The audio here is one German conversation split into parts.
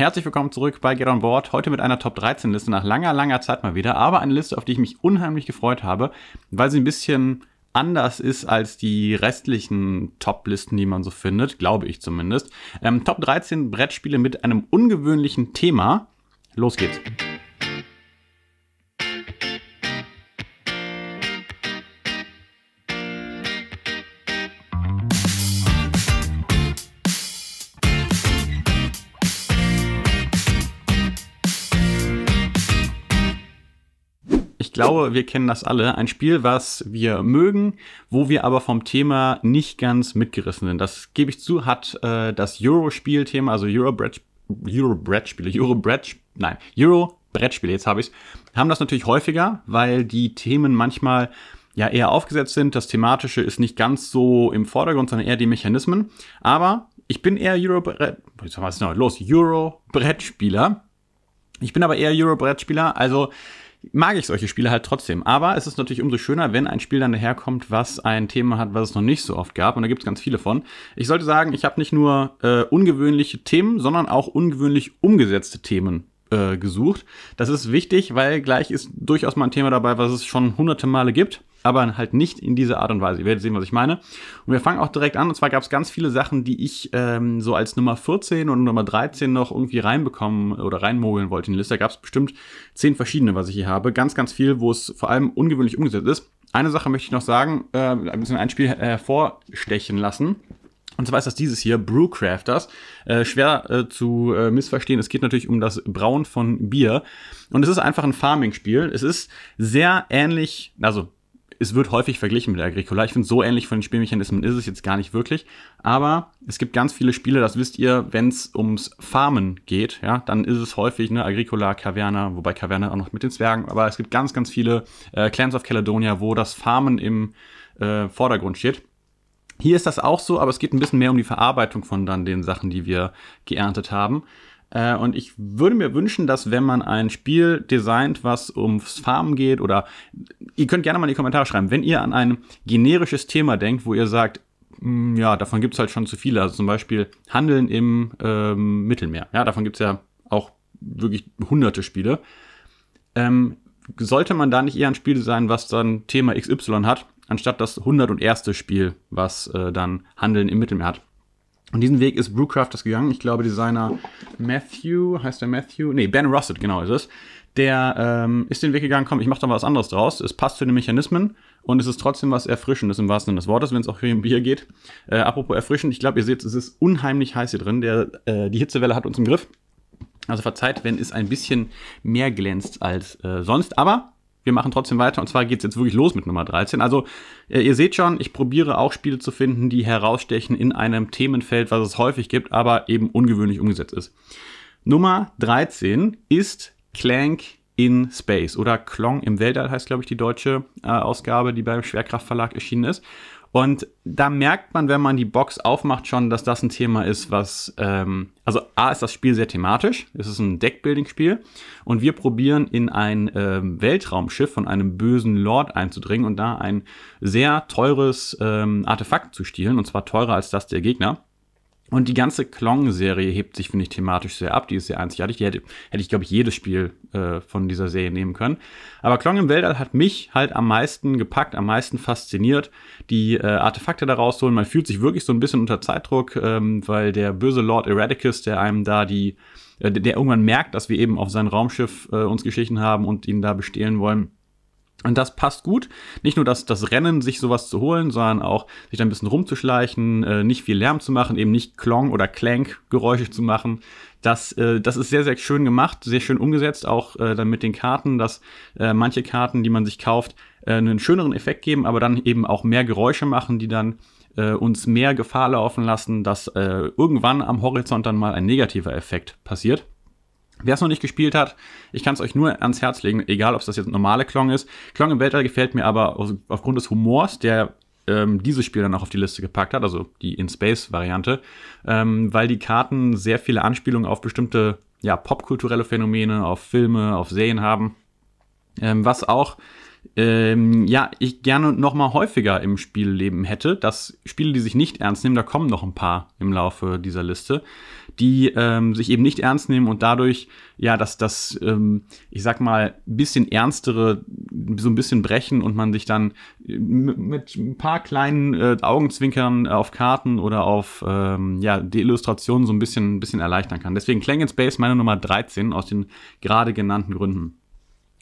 Herzlich willkommen zurück bei Get On Board. Heute mit einer Top 13 Liste nach langer, langer Zeit mal wieder. Aber eine Liste, auf die ich mich unheimlich gefreut habe, weil sie ein bisschen anders ist als die restlichen Top-Listen, die man so findet, glaube ich zumindest. Ähm, Top 13 Brettspiele mit einem ungewöhnlichen Thema. Los geht's. glaube, wir kennen das alle. Ein Spiel, was wir mögen, wo wir aber vom Thema nicht ganz mitgerissen sind. Das gebe ich zu, hat äh, das euro spiel thema also Euro-Brettspiele, Euro euro brett nein, Euro-Brettspiele, jetzt habe ich haben das natürlich häufiger, weil die Themen manchmal ja eher aufgesetzt sind. Das Thematische ist nicht ganz so im Vordergrund, sondern eher die Mechanismen. Aber ich bin eher Euro-Brett, euro Ich bin aber eher Euro-Brettspieler, also mag ich solche Spiele halt trotzdem. Aber es ist natürlich umso schöner, wenn ein Spiel dann daherkommt, was ein Thema hat, was es noch nicht so oft gab. Und da gibt es ganz viele von. Ich sollte sagen, ich habe nicht nur äh, ungewöhnliche Themen, sondern auch ungewöhnlich umgesetzte Themen äh, gesucht. Das ist wichtig, weil gleich ist durchaus mal ein Thema dabei, was es schon hunderte Male gibt aber halt nicht in dieser Art und Weise. Ihr werdet sehen, was ich meine. Und wir fangen auch direkt an. Und zwar gab es ganz viele Sachen, die ich ähm, so als Nummer 14 und Nummer 13 noch irgendwie reinbekommen oder reinmogeln wollte in die Liste. Da gab es bestimmt zehn verschiedene, was ich hier habe. Ganz, ganz viel, wo es vor allem ungewöhnlich umgesetzt ist. Eine Sache möchte ich noch sagen, äh, ein bisschen ein Spiel hervorstechen lassen. Und zwar ist das dieses hier, Brewcrafters. Äh, schwer äh, zu äh, missverstehen. Es geht natürlich um das Brauen von Bier. Und es ist einfach ein Farming-Spiel. Es ist sehr ähnlich, also es wird häufig verglichen mit Agricola. Ich finde, so ähnlich von den Spielmechanismen ist es jetzt gar nicht wirklich. Aber es gibt ganz viele Spiele, das wisst ihr, wenn es ums Farmen geht, ja, dann ist es häufig, ne, Agricola, Caverna, wobei Caverna auch noch mit den Zwergen, aber es gibt ganz, ganz viele äh, Clans of Caledonia, wo das Farmen im äh, Vordergrund steht. Hier ist das auch so, aber es geht ein bisschen mehr um die Verarbeitung von dann den Sachen, die wir geerntet haben. Äh, und ich würde mir wünschen, dass wenn man ein Spiel designt, was ums Farmen geht, oder ihr könnt gerne mal in die Kommentare schreiben, wenn ihr an ein generisches Thema denkt, wo ihr sagt, mh, hm, ja, davon gibt es halt schon zu viele. Also zum Beispiel Handeln im ähm, Mittelmeer. Ja, davon gibt es ja auch wirklich hunderte Spiele. Ähm, sollte man da nicht eher ein Spiel sein, was dann Thema XY hat, anstatt das 101. Spiel, was äh, dann Handeln im Mittelmeer hat? Und diesen Weg ist Brewcraft das gegangen. Ich glaube, Designer Matthew, heißt der Matthew? Nee, Ben Russett, genau ist es. Der ähm, ist den Weg gegangen, komm, ich mache da mal was anderes draus. Es passt zu den Mechanismen und es ist trotzdem was Erfrischendes im wahrsten Sinne des Wortes, wenn es auch hier im Bier geht. Äh, apropos erfrischend, ich glaube, ihr seht, es ist unheimlich heiß hier drin. Der, äh, die Hitzewelle hat uns im Griff. Also verzeiht, wenn es ein bisschen mehr glänzt als äh, sonst. Aber wir machen trotzdem weiter und zwar geht's jetzt wirklich los mit Nummer 13. Also äh, ihr seht schon, ich probiere auch Spiele zu finden, die herausstechen in einem Themenfeld, was es häufig gibt, aber eben ungewöhnlich umgesetzt ist. Nummer 13 ist Clank in Space oder Klong im Weltall heißt, glaube ich, die deutsche äh, Ausgabe, die beim Schwerkraftverlag erschienen ist. Und da merkt man, wenn man die Box aufmacht, schon, dass das ein Thema ist, was. Ähm, also, A ist das Spiel sehr thematisch. Es ist ein Deckbuilding-Spiel. Und wir probieren, in ein ähm, Weltraumschiff von einem bösen Lord einzudringen und da ein sehr teures ähm, Artefakt zu stehlen. Und zwar teurer als das der Gegner. Und die ganze Klong-Serie hebt sich, finde ich, thematisch sehr ab. Die ist sehr einzigartig. Die hätte, hätte ich, glaube ich, jedes Spiel äh, von dieser Serie nehmen können. Aber Klong im Weltall hat mich halt am meisten gepackt, am meisten fasziniert. Die äh, Artefakte da rausholen. Man fühlt sich wirklich so ein bisschen unter Zeitdruck, ähm, weil der böse Lord Eradicus, der einem da die, äh, der irgendwann merkt, dass wir eben auf sein Raumschiff äh, uns geschichten haben und ihn da bestehlen wollen und das passt gut. Nicht nur das, das Rennen, sich sowas zu holen, sondern auch sich da ein bisschen rumzuschleichen, äh, nicht viel Lärm zu machen, eben nicht Klong- oder Clank-Geräusche zu machen. Das, äh, das ist sehr, sehr schön gemacht, sehr schön umgesetzt, auch äh, dann mit den Karten, dass äh, manche Karten, die man sich kauft, äh, einen schöneren Effekt geben, aber dann eben auch mehr Geräusche machen, die dann äh, uns mehr Gefahr laufen lassen, dass äh, irgendwann am Horizont dann mal ein negativer Effekt passiert. Wer es noch nicht gespielt hat, ich kann es euch nur ans Herz legen, egal ob es das jetzt normale Klong ist. Klong im Weltall gefällt mir aber aus, aufgrund des Humors, der ähm, dieses Spiel dann auch auf die Liste gepackt hat, also die In-Space-Variante, ähm, weil die Karten sehr viele Anspielungen auf bestimmte ja, popkulturelle Phänomene, auf Filme, auf Serien haben. Ähm, was auch ähm, ja, ich gerne noch mal häufiger im Spielleben hätte. Das Spiele, die sich nicht ernst nehmen, da kommen noch ein paar im Laufe dieser Liste, die ähm, sich eben nicht ernst nehmen und dadurch, ja, dass das, ähm, ich sag mal, bisschen ernstere so ein bisschen brechen und man sich dann äh, mit ein paar kleinen äh, Augenzwinkern äh, auf Karten oder auf ähm, ja, die Illustrationen so ein bisschen, ein bisschen erleichtern kann. Deswegen Clang Space meine Nummer 13 aus den gerade genannten Gründen.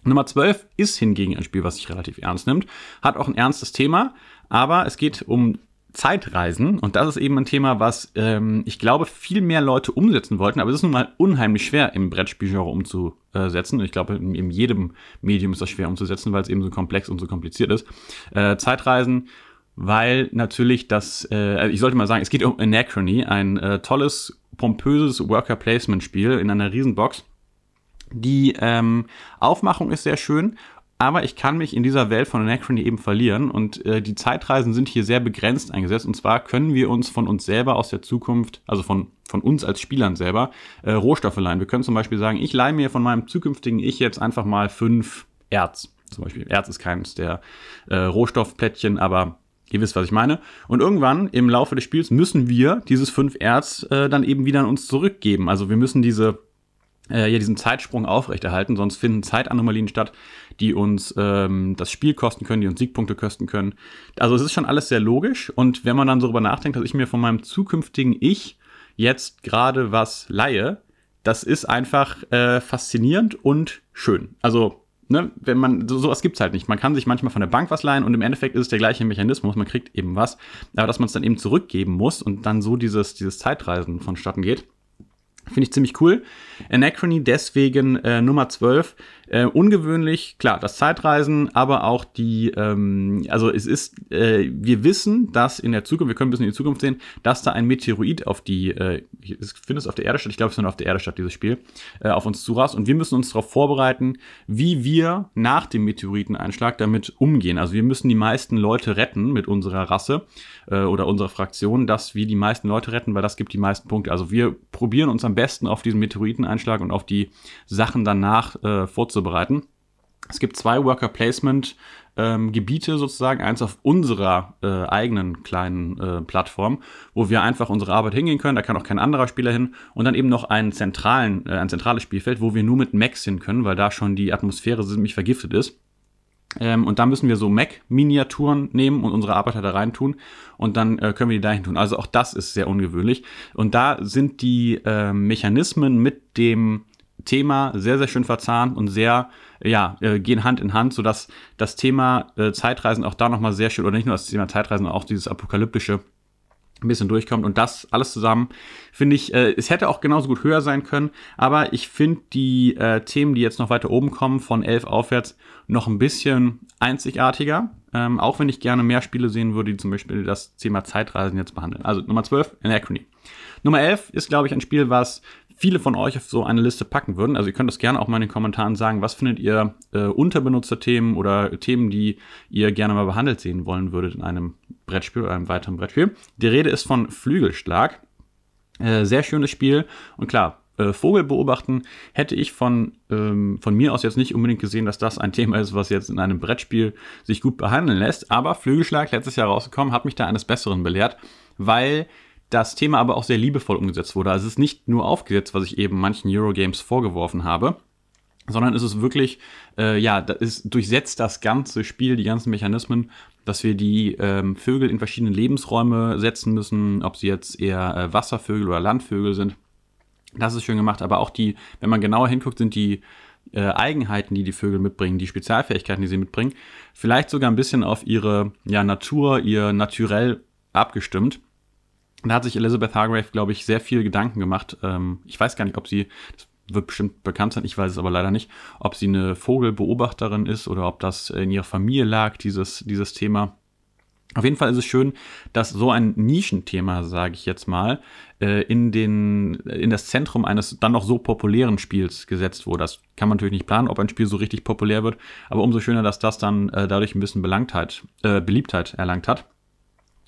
Nummer 12 ist hingegen ein Spiel, was sich relativ ernst nimmt, hat auch ein ernstes Thema, aber es geht um Zeitreisen und das ist eben ein Thema, was ähm, ich glaube viel mehr Leute umsetzen wollten, aber es ist nun mal unheimlich schwer im Brettspielgenre umzusetzen. Ich glaube, in, jedem Medium ist das schwer umzusetzen, weil es eben so komplex und so kompliziert ist. Äh, Zeitreisen weil natürlich das, äh, also ich sollte mal sagen, es geht um Anachrony, ein äh, tolles, pompöses Worker-Placement-Spiel in einer Riesenbox, die ähm, Aufmachung ist sehr schön aber ich kann mich in dieser Welt von Anachrony eben verlieren und äh, die Zeitreisen sind hier sehr begrenzt eingesetzt. Und zwar können wir uns von uns selber aus der Zukunft, also von, von uns als Spielern selber, äh, Rohstoffe leihen. Wir können zum Beispiel sagen, ich leihe mir von meinem zukünftigen Ich jetzt einfach mal fünf Erz. Zum Beispiel Erz ist keines der äh, Rohstoffplättchen, aber Ihr wisst, was ich meine. Und irgendwann im Laufe des Spiels müssen wir dieses fünf Erz äh, dann eben wieder an uns zurückgeben. Also wir müssen diese äh, ja diesen Zeitsprung aufrechterhalten, sonst finden Zeitanomalien statt, die uns ähm, das Spiel kosten können, die uns Siegpunkte kosten können. Also es ist schon alles sehr logisch und wenn man dann so darüber nachdenkt, dass ich mir von meinem zukünftigen Ich jetzt gerade was leihe, das ist einfach äh, faszinierend und schön. Also ne, wenn man, so, sowas gibt es halt nicht. Man kann sich manchmal von der Bank was leihen und im Endeffekt ist es der gleiche Mechanismus, man kriegt eben was, aber dass man es dann eben zurückgeben muss und dann so dieses, dieses Zeitreisen vonstatten geht, Finde ich ziemlich cool. Anachrony deswegen äh, Nummer 12, äh, ungewöhnlich, klar, das Zeitreisen, aber auch die, ähm, also es ist, äh, wir wissen, dass in der Zukunft, wir können ein bisschen in die Zukunft sehen, dass da ein Meteoroid auf die, äh, ich finde es auf der Erde statt, ich glaube es ist nur auf der Erde statt, dieses Spiel, äh, auf uns zurast und wir müssen uns darauf vorbereiten, wie wir nach dem Meteoriteneinschlag damit umgehen. Also wir müssen die meisten Leute retten mit unserer Rasse äh, oder unserer Fraktion, dass wir die meisten Leute retten, weil das gibt die meisten Punkte. Also wir probieren uns am besten auf diesen Meteoriteneinschlag und auf die Sachen danach äh, vorzubereiten aufzubereiten. Es gibt zwei Worker Placement ähm, Gebiete sozusagen, eins auf unserer äh, eigenen kleinen äh, Plattform, wo wir einfach unsere Arbeit hingehen können, da kann auch kein anderer Spieler hin und dann eben noch einen zentralen, äh, ein zentrales Spielfeld, wo wir nur mit Macs hin können, weil da schon die Atmosphäre ziemlich vergiftet ist. Ähm, und da müssen wir so Mac-Miniaturen nehmen und unsere Arbeiter halt da rein tun und dann äh, können wir die dahin tun. Also auch das ist sehr ungewöhnlich. Und da sind die äh, Mechanismen mit dem Thema sehr, sehr schön verzahnt und sehr, ja, äh, gehen Hand in Hand, sodass das Thema äh, Zeitreisen auch da nochmal sehr schön, oder nicht nur das Thema Zeitreisen, auch dieses apokalyptische ein bisschen durchkommt und das alles zusammen finde ich, äh, es hätte auch genauso gut höher sein können, aber ich finde die äh, Themen, die jetzt noch weiter oben kommen, von 11 aufwärts, noch ein bisschen einzigartiger, ähm, auch wenn ich gerne mehr Spiele sehen würde, die zum Beispiel das Thema Zeitreisen jetzt behandeln. Also Nummer 12, Anachrony. Nummer 11 ist, glaube ich, ein Spiel, was viele von euch auf so eine Liste packen würden. Also ihr könnt das gerne auch mal in den Kommentaren sagen, was findet ihr äh, unterbenutzte Themen oder Themen, die ihr gerne mal behandelt sehen wollen würdet in einem Brettspiel oder einem weiteren Brettspiel. Die Rede ist von Flügelschlag. Äh, sehr schönes Spiel und klar, äh, Vogel beobachten, hätte ich von, ähm, von mir aus jetzt nicht unbedingt gesehen, dass das ein Thema ist, was jetzt in einem Brettspiel sich gut behandeln lässt. Aber Flügelschlag, letztes Jahr rausgekommen, hat mich da eines Besseren belehrt, weil das Thema aber auch sehr liebevoll umgesetzt wurde. Also es ist nicht nur aufgesetzt, was ich eben manchen Eurogames vorgeworfen habe, sondern es ist wirklich, äh, ja, es durchsetzt das ganze Spiel, die ganzen Mechanismen, dass wir die ähm, Vögel in verschiedene Lebensräume setzen müssen, ob sie jetzt eher äh, Wasservögel oder Landvögel sind. Das ist schön gemacht, aber auch die, wenn man genauer hinguckt, sind die äh, Eigenheiten, die die Vögel mitbringen, die Spezialfähigkeiten, die sie mitbringen, vielleicht sogar ein bisschen auf ihre ja, Natur, ihr Naturell abgestimmt. Da hat sich Elizabeth Hargrave, glaube ich, sehr viel Gedanken gemacht. Ähm, ich weiß gar nicht, ob sie, das wird bestimmt bekannt sein, ich weiß es aber leider nicht, ob sie eine Vogelbeobachterin ist oder ob das in ihrer Familie lag, dieses, dieses Thema. Auf jeden Fall ist es schön, dass so ein Nischenthema, sage ich jetzt mal, äh, in, den, in das Zentrum eines dann noch so populären Spiels gesetzt wurde. Das kann man natürlich nicht planen, ob ein Spiel so richtig populär wird, aber umso schöner, dass das dann äh, dadurch ein bisschen Belangtheit, äh, Beliebtheit erlangt hat.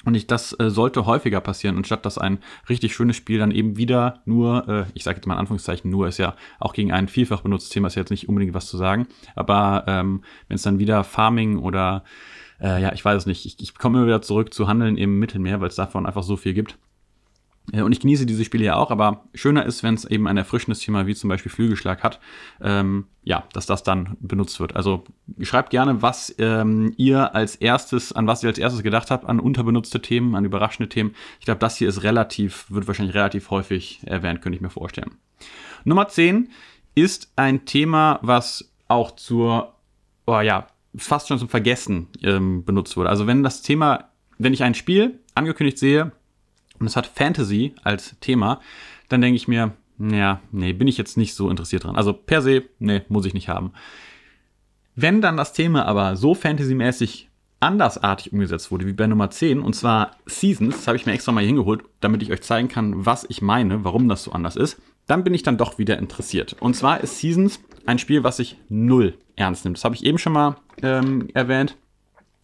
Und ich, das äh, sollte häufiger passieren, und statt dass ein richtig schönes Spiel dann eben wieder nur, äh, ich sage jetzt mal in Anführungszeichen, nur ist ja auch gegen ein vielfach benutztes Thema, ist ja jetzt nicht unbedingt was zu sagen, aber ähm, wenn es dann wieder Farming oder, äh, ja, ich weiß es nicht, ich, ich komme immer wieder zurück zu Handeln im Mittelmeer, weil es davon einfach so viel gibt, äh, und ich genieße diese Spiele ja auch, aber schöner ist, wenn es eben ein erfrischendes Thema wie zum Beispiel Flügelschlag hat, ähm, ja, dass das dann benutzt wird. Also schreibt gerne, was ähm, ihr als erstes, an was ihr als erstes gedacht habt, an unterbenutzte Themen, an überraschende Themen. Ich glaube, das hier ist relativ, wird wahrscheinlich relativ häufig erwähnt, könnte ich mir vorstellen. Nummer 10 ist ein Thema, was auch zur, oh ja, fast schon zum Vergessen ähm, benutzt wurde. Also wenn das Thema, wenn ich ein Spiel angekündigt sehe, und es hat Fantasy als Thema, dann denke ich mir, ja, nee, bin ich jetzt nicht so interessiert dran. Also per se, nee, muss ich nicht haben. Wenn dann das Thema aber so fantasymäßig andersartig umgesetzt wurde, wie bei Nummer 10, und zwar Seasons, das habe ich mir extra mal hingeholt, damit ich euch zeigen kann, was ich meine, warum das so anders ist, dann bin ich dann doch wieder interessiert. Und zwar ist Seasons ein Spiel, was sich null ernst nimmt. Das habe ich eben schon mal ähm, erwähnt.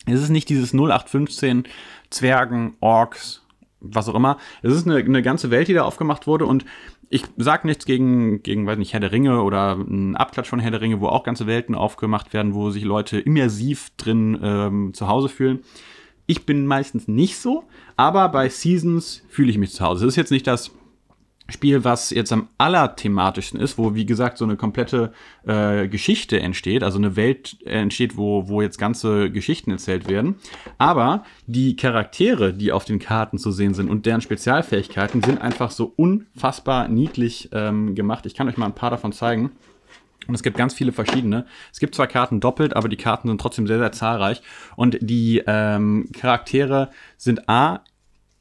Es ist nicht dieses 0815 Zwergen, Orks, was auch immer. Es ist eine, eine ganze Welt, die da aufgemacht wurde und ich sag nichts gegen, gegen, weiß nicht, Herr der Ringe oder ein Abklatsch von Herr der Ringe, wo auch ganze Welten aufgemacht werden, wo sich Leute immersiv drin ähm, zu Hause fühlen. Ich bin meistens nicht so, aber bei Seasons fühle ich mich zu Hause. Es ist jetzt nicht das, Spiel, was jetzt am allerthematischsten ist, wo wie gesagt so eine komplette äh, Geschichte entsteht, also eine Welt entsteht, wo, wo jetzt ganze Geschichten erzählt werden. Aber die Charaktere, die auf den Karten zu sehen sind und deren Spezialfähigkeiten sind einfach so unfassbar niedlich ähm, gemacht. Ich kann euch mal ein paar davon zeigen. Und es gibt ganz viele verschiedene. Es gibt zwar Karten doppelt, aber die Karten sind trotzdem sehr, sehr zahlreich. Und die ähm, Charaktere sind A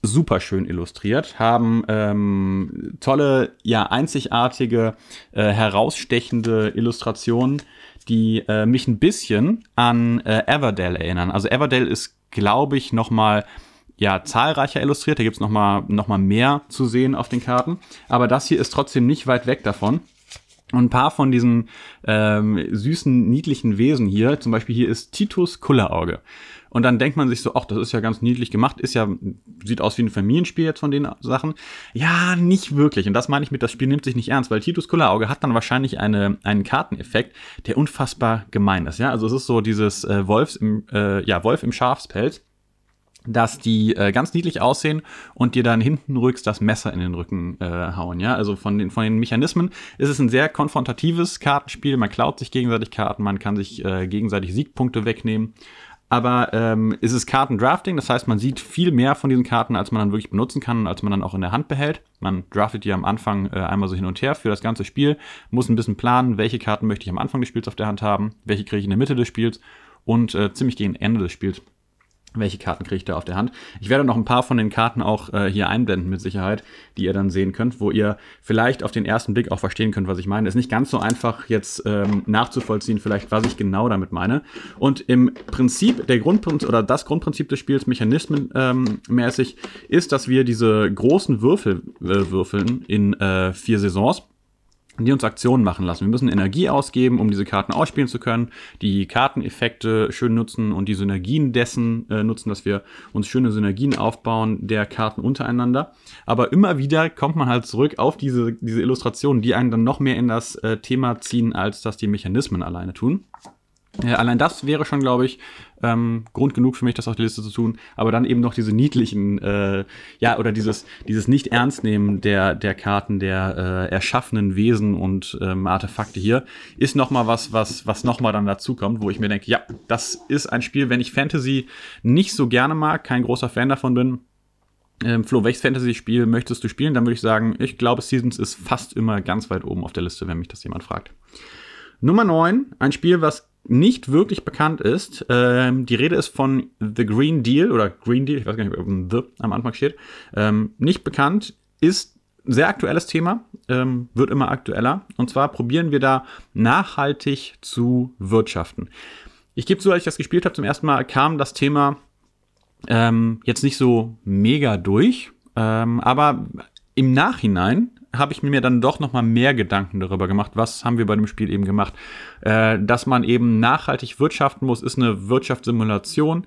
super schön illustriert, haben ähm, tolle, ja einzigartige, äh, herausstechende Illustrationen, die äh, mich ein bisschen an äh, Everdell erinnern. Also Everdale ist, glaube ich, noch mal ja, zahlreicher illustriert. Da gibt's noch mal, noch mal mehr zu sehen auf den Karten. Aber das hier ist trotzdem nicht weit weg davon. Und ein paar von diesen ähm, süßen, niedlichen Wesen hier, zum Beispiel hier ist Titus Kullerauge. Und dann denkt man sich so, ach, das ist ja ganz niedlich gemacht, ist ja, sieht aus wie ein Familienspiel jetzt von den Sachen. Ja, nicht wirklich. Und das meine ich mit, das Spiel nimmt sich nicht ernst, weil Titus Kullerauge hat dann wahrscheinlich eine, einen Karteneffekt, der unfassbar gemein ist. Ja, also es ist so dieses äh, Wolfs im, äh, ja, Wolf im Schafspelz dass die äh, ganz niedlich aussehen und dir dann hinten rückst das Messer in den Rücken äh, hauen. Ja, also von den, von den Mechanismen ist es ein sehr konfrontatives Kartenspiel. Man klaut sich gegenseitig Karten, man kann sich äh, gegenseitig Siegpunkte wegnehmen. Aber ähm, ist es Kartendrafting, das heißt, man sieht viel mehr von diesen Karten, als man dann wirklich benutzen kann und als man dann auch in der Hand behält. Man draftet die am Anfang äh, einmal so hin und her für das ganze Spiel, muss ein bisschen planen, welche Karten möchte ich am Anfang des Spiels auf der Hand haben, welche kriege ich in der Mitte des Spiels und äh, ziemlich gegen Ende des Spiels welche Karten kriege ich da auf der Hand. Ich werde noch ein paar von den Karten auch äh, hier einblenden mit Sicherheit, die ihr dann sehen könnt, wo ihr vielleicht auf den ersten Blick auch verstehen könnt, was ich meine. Ist nicht ganz so einfach jetzt ähm, nachzuvollziehen, vielleicht was ich genau damit meine. Und im Prinzip, der Grundprinzip oder das Grundprinzip des Spiels, mechanismenmäßig, ähm, ist, dass wir diese großen Würfel äh, würfeln in äh, vier Saisons die uns Aktionen machen lassen. Wir müssen Energie ausgeben, um diese Karten ausspielen zu können, die Karteneffekte schön nutzen und die Synergien dessen äh, nutzen, dass wir uns schöne Synergien aufbauen der Karten untereinander. Aber immer wieder kommt man halt zurück auf diese, diese Illustrationen, die einen dann noch mehr in das äh, Thema ziehen, als dass die Mechanismen alleine tun. Ja, äh, allein das wäre schon, glaube ich, ähm, Grund genug für mich, das auf die Liste zu tun. Aber dann eben noch diese niedlichen, äh, ja, oder dieses, dieses Nicht-Ernstnehmen der, der Karten, der äh, erschaffenen Wesen und ähm, Artefakte hier, ist nochmal was, was, was nochmal dann dazukommt, wo ich mir denke, ja, das ist ein Spiel, wenn ich Fantasy nicht so gerne mag, kein großer Fan davon bin. Ähm, Flo, welches Fantasy-Spiel möchtest du spielen? Dann würde ich sagen, ich glaube, Seasons ist fast immer ganz weit oben auf der Liste, wenn mich das jemand fragt. Nummer 9, ein Spiel, was nicht wirklich bekannt ist. Ähm, die Rede ist von The Green Deal oder Green Deal, ich weiß gar nicht, ob The am Anfang steht. Ähm, nicht bekannt, ist ein sehr aktuelles Thema, ähm, wird immer aktueller. Und zwar probieren wir da nachhaltig zu wirtschaften. Ich gebe zu, als ich das gespielt habe zum ersten Mal, kam das Thema ähm, jetzt nicht so mega durch. Ähm, aber im Nachhinein habe ich mir dann doch nochmal mehr Gedanken darüber gemacht, was haben wir bei dem Spiel eben gemacht. Äh, dass man eben nachhaltig wirtschaften muss, ist eine Wirtschaftssimulation.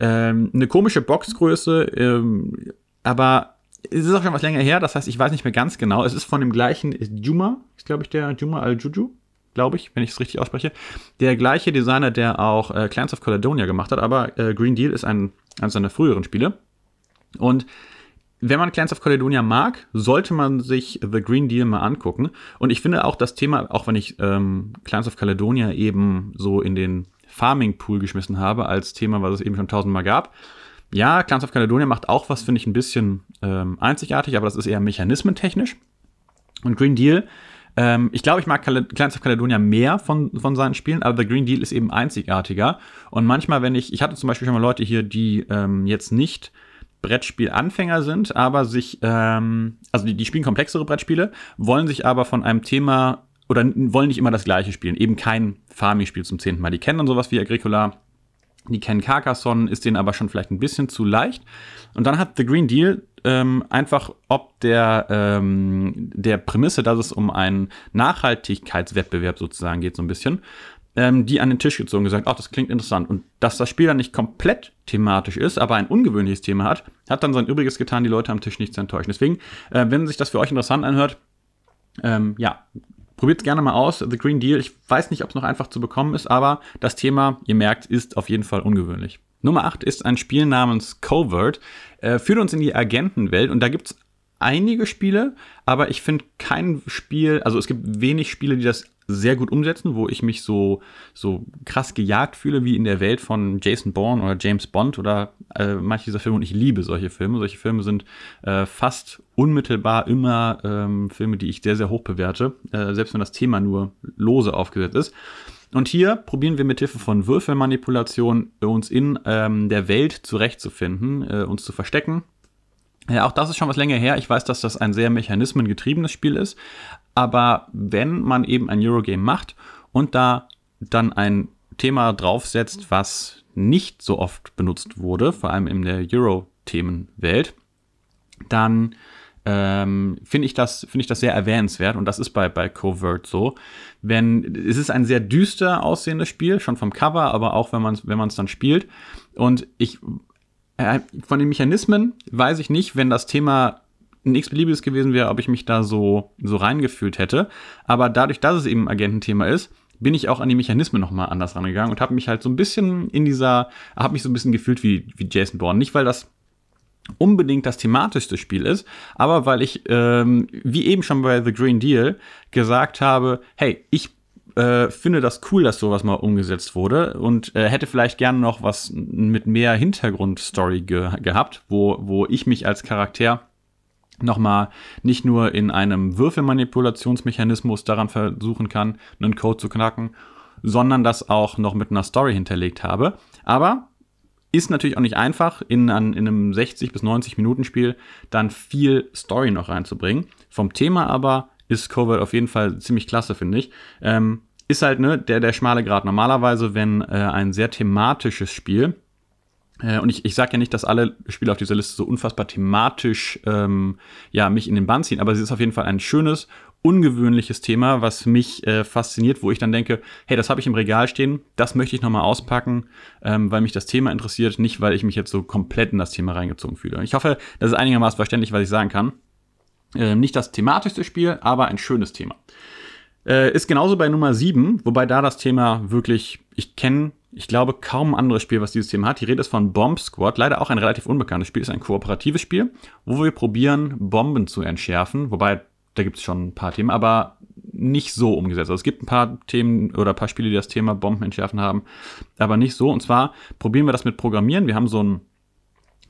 Ähm, eine komische Boxgröße, ähm, aber es ist auch schon was länger her, das heißt, ich weiß nicht mehr ganz genau. Es ist von dem gleichen Juma, ist glaube ich der Juma Al-Juju, glaube ich, wenn ich es richtig ausspreche. Der gleiche Designer, der auch äh, Clans of Caledonia gemacht hat, aber äh, Green Deal ist ein, eines seiner früheren Spiele. Und wenn man Clans of Caledonia mag, sollte man sich The Green Deal mal angucken. Und ich finde auch das Thema, auch wenn ich ähm, Clans of Caledonia eben so in den Farming Pool geschmissen habe, als Thema, was es eben schon tausendmal gab. Ja, Clans of Caledonia macht auch was, finde ich, ein bisschen ähm, einzigartig, aber das ist eher mechanismentechnisch. Und Green Deal, ähm, ich glaube, ich mag Cal Clans of Caledonia mehr von, von seinen Spielen, aber The Green Deal ist eben einzigartiger. Und manchmal, wenn ich, ich hatte zum Beispiel schon mal Leute hier, die ähm, jetzt nicht Brettspielanfänger sind, aber sich, ähm, also die, die spielen komplexere Brettspiele, wollen sich aber von einem Thema oder wollen nicht immer das gleiche spielen. Eben kein Farming-Spiel zum zehnten Mal. Die kennen dann sowas wie Agricola, die kennen Carcassonne, ist denen aber schon vielleicht ein bisschen zu leicht. Und dann hat The Green Deal ähm, einfach ob der, ähm, der Prämisse, dass es um einen Nachhaltigkeitswettbewerb sozusagen geht, so ein bisschen, ähm, die an den Tisch gezogen und gesagt, ach, das klingt interessant. Und dass das Spiel dann nicht komplett thematisch ist, aber ein ungewöhnliches Thema hat, hat dann sein Übriges getan, die Leute am Tisch nicht zu enttäuschen. Deswegen, äh, wenn sich das für euch interessant anhört, ähm, ja, probiert es gerne mal aus. The Green Deal, ich weiß nicht, ob es noch einfach zu bekommen ist, aber das Thema, ihr merkt, ist auf jeden Fall ungewöhnlich. Nummer 8 ist ein Spiel namens Covert. Äh, führt uns in die Agentenwelt und da gibt es einige Spiele, aber ich finde kein Spiel, also es gibt wenig Spiele, die das sehr gut umsetzen, wo ich mich so, so krass gejagt fühle, wie in der Welt von Jason Bourne oder James Bond oder äh, manche dieser Filme. Und ich liebe solche Filme. Solche Filme sind äh, fast unmittelbar immer ähm, Filme, die ich sehr, sehr hoch bewerte, äh, selbst wenn das Thema nur lose aufgesetzt ist. Und hier probieren wir mit Hilfe von Würfelmanipulation uns in ähm, der Welt zurechtzufinden, äh, uns zu verstecken, ja, auch das ist schon was länger her. Ich weiß, dass das ein sehr mechanismengetriebenes Spiel ist, aber wenn man eben ein Eurogame macht und da dann ein Thema draufsetzt, was nicht so oft benutzt wurde, vor allem in der Euro-Themenwelt, dann ähm, finde ich, das ich das sehr erwähnenswert und das ist bei, bei Covert so. Wenn, es ist ein sehr düster aussehendes Spiel, schon vom Cover, aber auch wenn man es wenn dann spielt. Und ich, äh, von den Mechanismen weiß ich nicht, wenn das Thema ein x-beliebiges gewesen wäre, ob ich mich da so, so reingefühlt hätte. Aber dadurch, dass es eben ein Agententhema ist, bin ich auch an die Mechanismen nochmal anders rangegangen und habe mich halt so ein bisschen in dieser, habe mich so ein bisschen gefühlt wie, wie Jason Bourne. Nicht, weil das unbedingt das thematischste Spiel ist, aber weil ich, ähm, wie eben schon bei The Green Deal, gesagt habe, hey, ich äh, finde das cool, dass sowas mal umgesetzt wurde und äh, hätte vielleicht gerne noch was mit mehr Hintergrundstory ge gehabt, wo, wo ich mich als Charakter nochmal nicht nur in einem Würfelmanipulationsmechanismus daran versuchen kann, einen Code zu knacken, sondern das auch noch mit einer Story hinterlegt habe. Aber ist natürlich auch nicht einfach, in, an, in einem 60 bis 90 Minuten Spiel dann viel Story noch reinzubringen. Vom Thema aber ist Covert auf jeden Fall ziemlich klasse, finde ich. Ähm, ist halt ne, der, der schmale Grad. Normalerweise, wenn äh, ein sehr thematisches Spiel äh, und ich, ich sage ja nicht, dass alle Spiele auf dieser Liste so unfassbar thematisch ähm, ja, mich in den Bann ziehen, aber es ist auf jeden Fall ein schönes, ungewöhnliches Thema, was mich äh, fasziniert, wo ich dann denke, hey, das habe ich im Regal stehen, das möchte ich nochmal auspacken, ähm, weil mich das Thema interessiert, nicht weil ich mich jetzt so komplett in das Thema reingezogen fühle. Ich hoffe, das ist einigermaßen verständlich, was ich sagen kann. Ähm, nicht das thematischste Spiel, aber ein schönes Thema. Äh, ist genauso bei Nummer 7, wobei da das Thema wirklich, ich kenne ich glaube, kaum ein anderes Spiel, was dieses Thema hat. Die Rede ist von Bomb Squad, leider auch ein relativ unbekanntes Spiel, Es ist ein kooperatives Spiel, wo wir probieren, Bomben zu entschärfen, wobei da gibt es schon ein paar Themen, aber nicht so umgesetzt. Also es gibt ein paar Themen oder ein paar Spiele, die das Thema Bomben entschärfen haben, aber nicht so. Und zwar probieren wir das mit Programmieren. Wir haben so ein,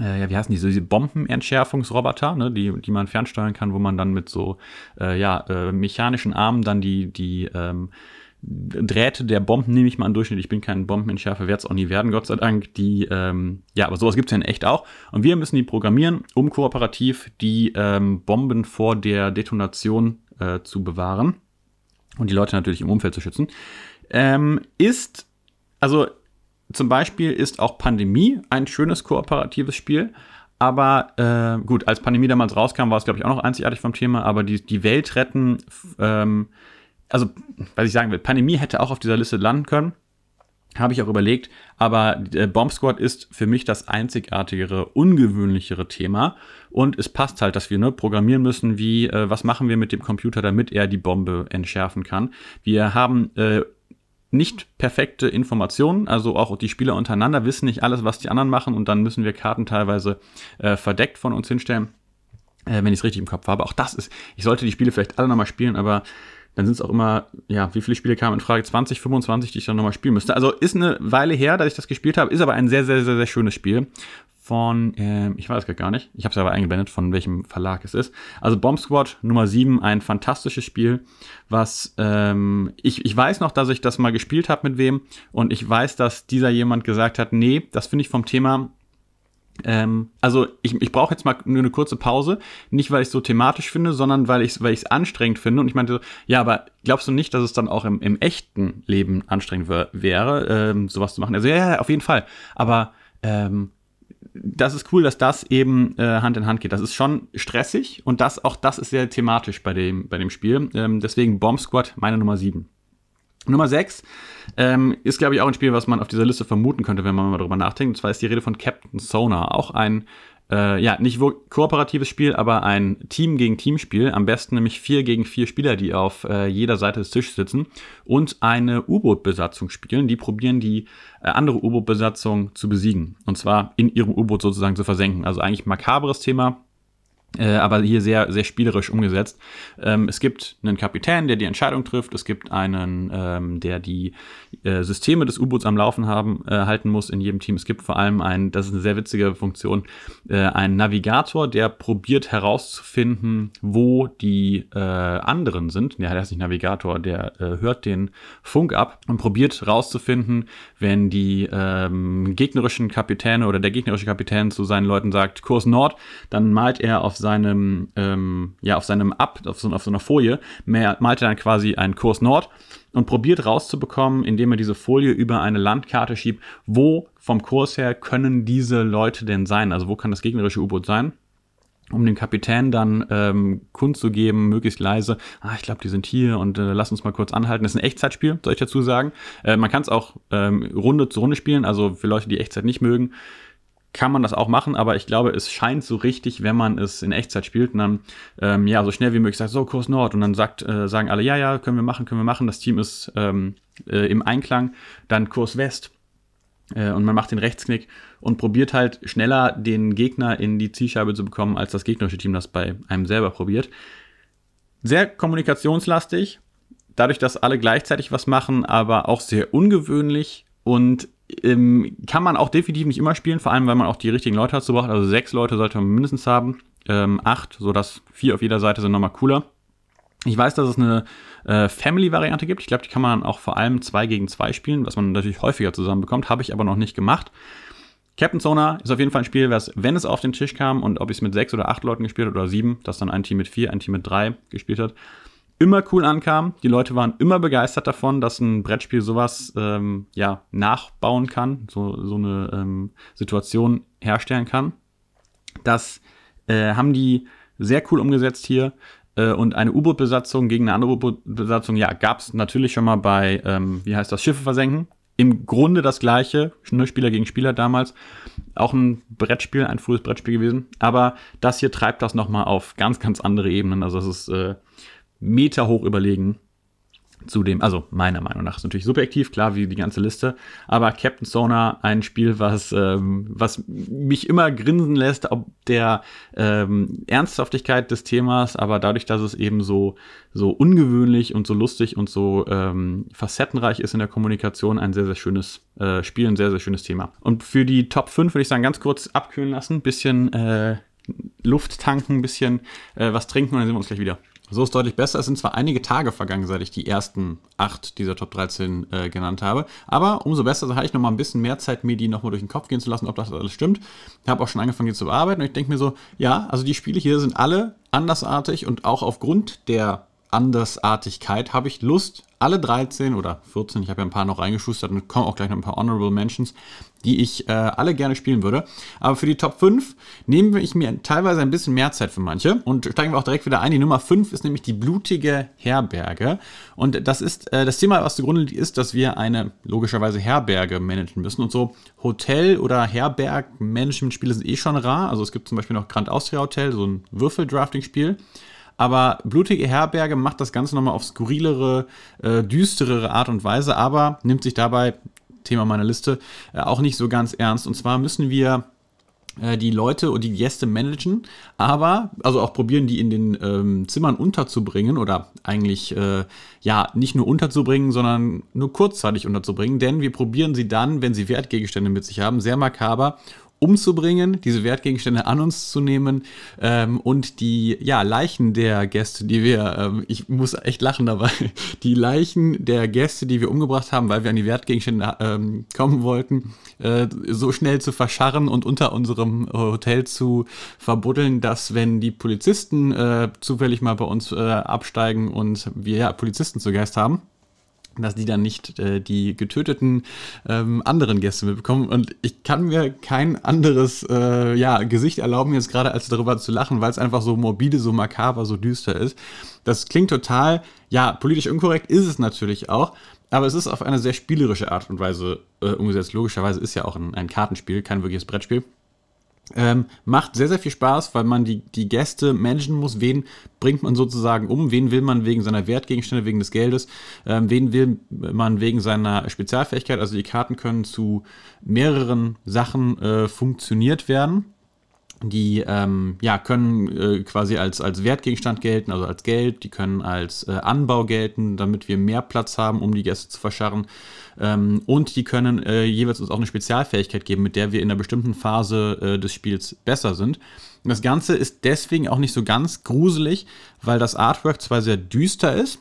äh, ja, wie heißen die, so diese Bombenentschärfungsroboter, ne, die, die man fernsteuern kann, wo man dann mit so, äh, ja, äh, mechanischen Armen dann die, die, ähm, Drähte der Bomben, nehme ich mal an, Durchschnitt. Ich bin kein Bombenentschärfer, werde es auch nie werden, Gott sei Dank. Die, ähm, ja, aber sowas gibt es ja in echt auch. Und wir müssen die programmieren, um kooperativ die ähm, Bomben vor der Detonation äh, zu bewahren und die Leute natürlich im Umfeld zu schützen. Ähm, ist, also zum Beispiel ist auch Pandemie ein schönes kooperatives Spiel. Aber äh, gut, als Pandemie damals rauskam, war es, glaube ich, auch noch einzigartig vom Thema. Aber die, die Welt retten, ähm, also was ich sagen will, Pandemie hätte auch auf dieser Liste landen können. Habe ich auch überlegt, aber äh, Bomb Squad ist für mich das einzigartigere, ungewöhnlichere Thema und es passt halt, dass wir ne, programmieren müssen, wie, äh, was machen wir mit dem Computer, damit er die Bombe entschärfen kann. Wir haben äh, nicht perfekte Informationen. Also auch die Spieler untereinander wissen nicht alles, was die anderen machen und dann müssen wir Karten teilweise äh, verdeckt von uns hinstellen. Äh, wenn ich es richtig im Kopf habe. Auch das ist, ich sollte die Spiele vielleicht alle nochmal spielen, aber dann sind es auch immer, ja, wie viele Spiele kamen in Frage? 20, 25, die ich dann nochmal spielen müsste. Also ist eine Weile her, dass ich das gespielt habe, ist aber ein sehr, sehr, sehr, sehr schönes Spiel von, äh, ich weiß gar nicht, ich habe es aber eingeblendet, von welchem Verlag es ist. Also Bomb Squad Nummer 7, ein fantastisches Spiel, was ähm, ich, ich weiß noch, dass ich das mal gespielt habe mit wem und ich weiß, dass dieser jemand gesagt hat, nee, das finde ich vom Thema ähm, also ich, ich brauche jetzt mal nur eine kurze Pause, nicht weil ich es so thematisch finde, sondern weil ich es weil ich's anstrengend finde. Und ich meinte so, ja, aber glaubst du nicht, dass es dann auch im, im echten Leben anstrengend wäre, ähm, sowas zu machen? Also ja, ja, auf jeden Fall. Aber ähm, das ist cool, dass das eben äh, Hand in Hand geht. Das ist schon stressig und das auch das ist sehr thematisch bei dem, bei dem Spiel. Ähm, deswegen Bomb Squad meine Nummer 7. Nummer 6 ähm, ist, glaube ich, auch ein Spiel, was man auf dieser Liste vermuten könnte, wenn man mal drüber nachdenkt. Und zwar ist die Rede von Captain Sonar. Auch ein, äh, ja, nicht wo kooperatives Spiel, aber ein Team gegen Team-Spiel. Am besten nämlich vier gegen vier Spieler, die auf äh, jeder Seite des Tisches sitzen und eine U-Boot-Besatzung spielen. Die probieren, die äh, andere U-Boot-Besatzung zu besiegen. Und zwar in ihrem U-Boot sozusagen zu versenken. Also eigentlich makabres Thema äh, aber hier sehr, sehr spielerisch umgesetzt. Ähm, es gibt einen Kapitän, der die Entscheidung trifft. Es gibt einen, ähm, der die äh, Systeme des U-Boots am Laufen haben, äh, halten muss in jedem Team. Es gibt vor allem einen, das ist eine sehr witzige Funktion, äh, einen Navigator, der probiert herauszufinden, wo die äh, anderen sind. Ja, der heißt nicht Navigator, der äh, hört den Funk ab und probiert herauszufinden, wenn die ähm, gegnerischen Kapitäne oder der gegnerische Kapitän zu seinen Leuten sagt, Kurs Nord, dann malt er auf seinem, ähm, ja, auf seinem Ab, auf so, auf so einer Folie, malt er dann quasi einen Kurs Nord und probiert rauszubekommen, indem er diese Folie über eine Landkarte schiebt, wo vom Kurs her können diese Leute denn sein? Also wo kann das gegnerische U-Boot sein? um dem Kapitän dann ähm, kundzugeben, möglichst leise, ah, ich glaube, die sind hier und äh, lass uns mal kurz anhalten. Das ist ein Echtzeitspiel, soll ich dazu sagen. Äh, man kann es auch ähm, Runde zu Runde spielen, also für Leute, die Echtzeit nicht mögen, kann man das auch machen, aber ich glaube, es scheint so richtig, wenn man es in Echtzeit spielt und dann ähm, ja so schnell wie möglich sagt, so Kurs Nord und dann sagt, äh, sagen alle, ja, ja, können wir machen, können wir machen, das Team ist ähm, äh, im Einklang, dann Kurs West äh, und man macht den Rechtsknick und probiert halt schneller den Gegner in die Zielscheibe zu bekommen, als das gegnerische Team das bei einem selber probiert. Sehr kommunikationslastig, dadurch, dass alle gleichzeitig was machen, aber auch sehr ungewöhnlich und ähm, kann man auch definitiv nicht immer spielen, vor allem, wenn man auch die richtigen Leute dazu braucht. Also sechs Leute sollte man mindestens haben, ähm, acht, sodass vier auf jeder Seite sind nochmal cooler. Ich weiß, dass es eine äh, Family-Variante gibt. Ich glaube, die kann man auch vor allem zwei gegen zwei spielen, was man natürlich häufiger zusammen bekommt. Habe ich aber noch nicht gemacht. Captain Zona ist auf jeden Fall ein Spiel, was, wenn es auf den Tisch kam und ob ich es mit sechs oder acht Leuten gespielt habe oder sieben, dass dann ein Team mit vier, ein Team mit drei gespielt hat, immer cool ankam. Die Leute waren immer begeistert davon, dass ein Brettspiel sowas ähm, ja, nachbauen kann, so, so eine ähm, Situation herstellen kann. Das äh, haben die sehr cool umgesetzt hier. Äh, und eine U-Boot-Besatzung gegen eine andere U-Boot-Besatzung, ja, gab es natürlich schon mal bei, ähm, wie heißt das, Schiffe versenken. Im Grunde das gleiche, nur Spieler gegen Spieler damals. Auch ein Brettspiel, ein frühes Brettspiel gewesen. Aber das hier treibt das nochmal auf ganz, ganz andere Ebenen. Also das ist äh, Meter hoch überlegen zu dem, also meiner Meinung nach, ist natürlich subjektiv, klar, wie die ganze Liste, aber Captain Sona, ein Spiel, was, ähm, was mich immer grinsen lässt, ob der ähm, Ernsthaftigkeit des Themas, aber dadurch, dass es eben so, so ungewöhnlich und so lustig und so ähm, facettenreich ist in der Kommunikation, ein sehr, sehr schönes äh, Spiel, ein sehr, sehr schönes Thema. Und für die Top 5 würde ich sagen, ganz kurz abkühlen lassen, bisschen äh, Luft tanken, bisschen äh, was trinken und dann sehen wir uns gleich wieder. So ist deutlich besser. Es sind zwar einige Tage vergangen, seit ich die ersten acht dieser Top 13 äh, genannt habe, aber umso besser da hatte ich nochmal ein bisschen mehr Zeit, mir die nochmal durch den Kopf gehen zu lassen, ob das alles stimmt. Ich habe auch schon angefangen, die zu bearbeiten und ich denke mir so, ja, also die Spiele hier sind alle andersartig und auch aufgrund der Andersartigkeit habe ich Lust, alle 13 oder 14, ich habe ja ein paar noch reingeschustert und kommen auch gleich noch ein paar Honorable Mentions, die ich äh, alle gerne spielen würde. Aber für die Top 5 nehme ich mir teilweise ein bisschen mehr Zeit für manche und steigen wir auch direkt wieder ein. Die Nummer 5 ist nämlich die blutige Herberge. Und das ist äh, das Thema, was zugrunde liegt, ist, dass wir eine logischerweise Herberge managen müssen. Und so Hotel- oder Herberg-Management-Spiele sind eh schon rar. Also es gibt zum Beispiel noch Grand Austria Hotel, so ein Würfel-Drafting-Spiel. Aber Blutige Herberge macht das Ganze nochmal auf skurrilere, äh, düsterere Art und Weise, aber nimmt sich dabei, Thema meiner Liste, äh, auch nicht so ganz ernst. Und zwar müssen wir äh, die Leute und die Gäste managen, aber also auch probieren, die in den ähm, Zimmern unterzubringen oder eigentlich äh, ja nicht nur unterzubringen, sondern nur kurzzeitig unterzubringen, denn wir probieren sie dann, wenn sie Wertgegenstände mit sich haben, sehr makaber umzubringen, diese Wertgegenstände an uns zu nehmen ähm, und die ja, Leichen der Gäste, die wir, ähm, ich muss echt lachen dabei, die Leichen der Gäste, die wir umgebracht haben, weil wir an die Wertgegenstände ähm, kommen wollten, äh, so schnell zu verscharren und unter unserem Hotel zu verbuddeln, dass wenn die Polizisten äh, zufällig mal bei uns äh, absteigen und wir ja, Polizisten zu Gast haben, dass die dann nicht äh, die getöteten ähm, anderen Gäste mitbekommen. Und ich kann mir kein anderes äh, ja, Gesicht erlauben, jetzt gerade als darüber zu lachen, weil es einfach so morbide, so makaber, so düster ist. Das klingt total, ja, politisch unkorrekt ist es natürlich auch, aber es ist auf eine sehr spielerische Art und Weise äh, umgesetzt. Logischerweise ist ja auch ein, ein Kartenspiel, kein wirkliches Brettspiel. Ähm, macht sehr, sehr viel Spaß, weil man die, die Gäste managen muss. Wen bringt man sozusagen um? Wen will man wegen seiner Wertgegenstände, wegen des Geldes? Ähm, wen will man wegen seiner Spezialfähigkeit? Also die Karten können zu mehreren Sachen äh, funktioniert werden. Die ähm, ja, können äh, quasi als, als Wertgegenstand gelten, also als Geld, die können als äh, Anbau gelten, damit wir mehr Platz haben, um die Gäste zu verscharren. Ähm, und die können äh, jeweils uns auch eine Spezialfähigkeit geben, mit der wir in einer bestimmten Phase äh, des Spiels besser sind. das Ganze ist deswegen auch nicht so ganz gruselig, weil das Artwork zwar sehr düster ist,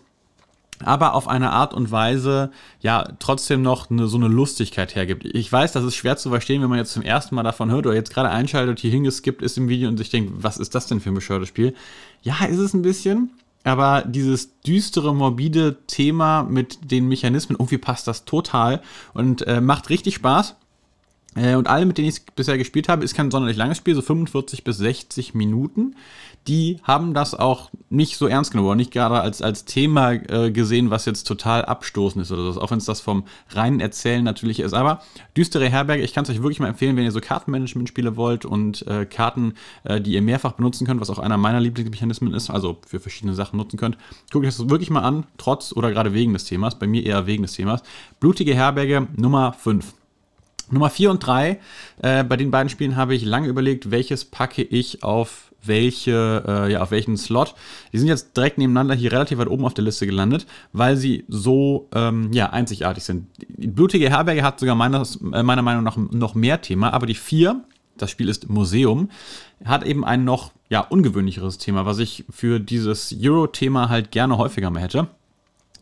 aber auf eine Art und Weise ja trotzdem noch eine, so eine Lustigkeit hergibt. Ich weiß, das ist schwer zu verstehen, wenn man jetzt zum ersten Mal davon hört oder jetzt gerade einschaltet, hier hingeskippt ist im Video und sich denkt, was ist das denn für ein bescheuertes Spiel? Ja, ist es ein bisschen, aber dieses düstere, morbide Thema mit den Mechanismen, irgendwie passt das total und äh, macht richtig Spaß. Äh, und alle, mit denen ich bisher gespielt habe, ist kein sonderlich langes Spiel, so 45 bis 60 Minuten. Die haben das auch nicht so ernst genommen, nicht gerade als, als Thema äh, gesehen, was jetzt total abstoßend ist oder so, auch wenn es das vom reinen Erzählen natürlich ist. Aber düstere Herberge, ich kann es euch wirklich mal empfehlen, wenn ihr so Kartenmanagement-Spiele wollt und äh, Karten, äh, die ihr mehrfach benutzen könnt, was auch einer meiner Lieblingsmechanismen ist, also für verschiedene Sachen nutzen könnt. Guckt euch das wirklich mal an, trotz oder gerade wegen des Themas, bei mir eher wegen des Themas. Blutige Herberge Nummer 5. Nummer 4 und 3. Äh, bei den beiden Spielen habe ich lange überlegt, welches packe ich auf welche, äh, ja, auf welchen Slot. Die sind jetzt direkt nebeneinander hier relativ weit oben auf der Liste gelandet, weil sie so ähm, ja, einzigartig sind. Die blutige Herberge hat sogar meines, äh, meiner Meinung nach noch mehr Thema, aber die 4, das Spiel ist Museum, hat eben ein noch ja, ungewöhnlicheres Thema, was ich für dieses Euro-Thema halt gerne häufiger mehr hätte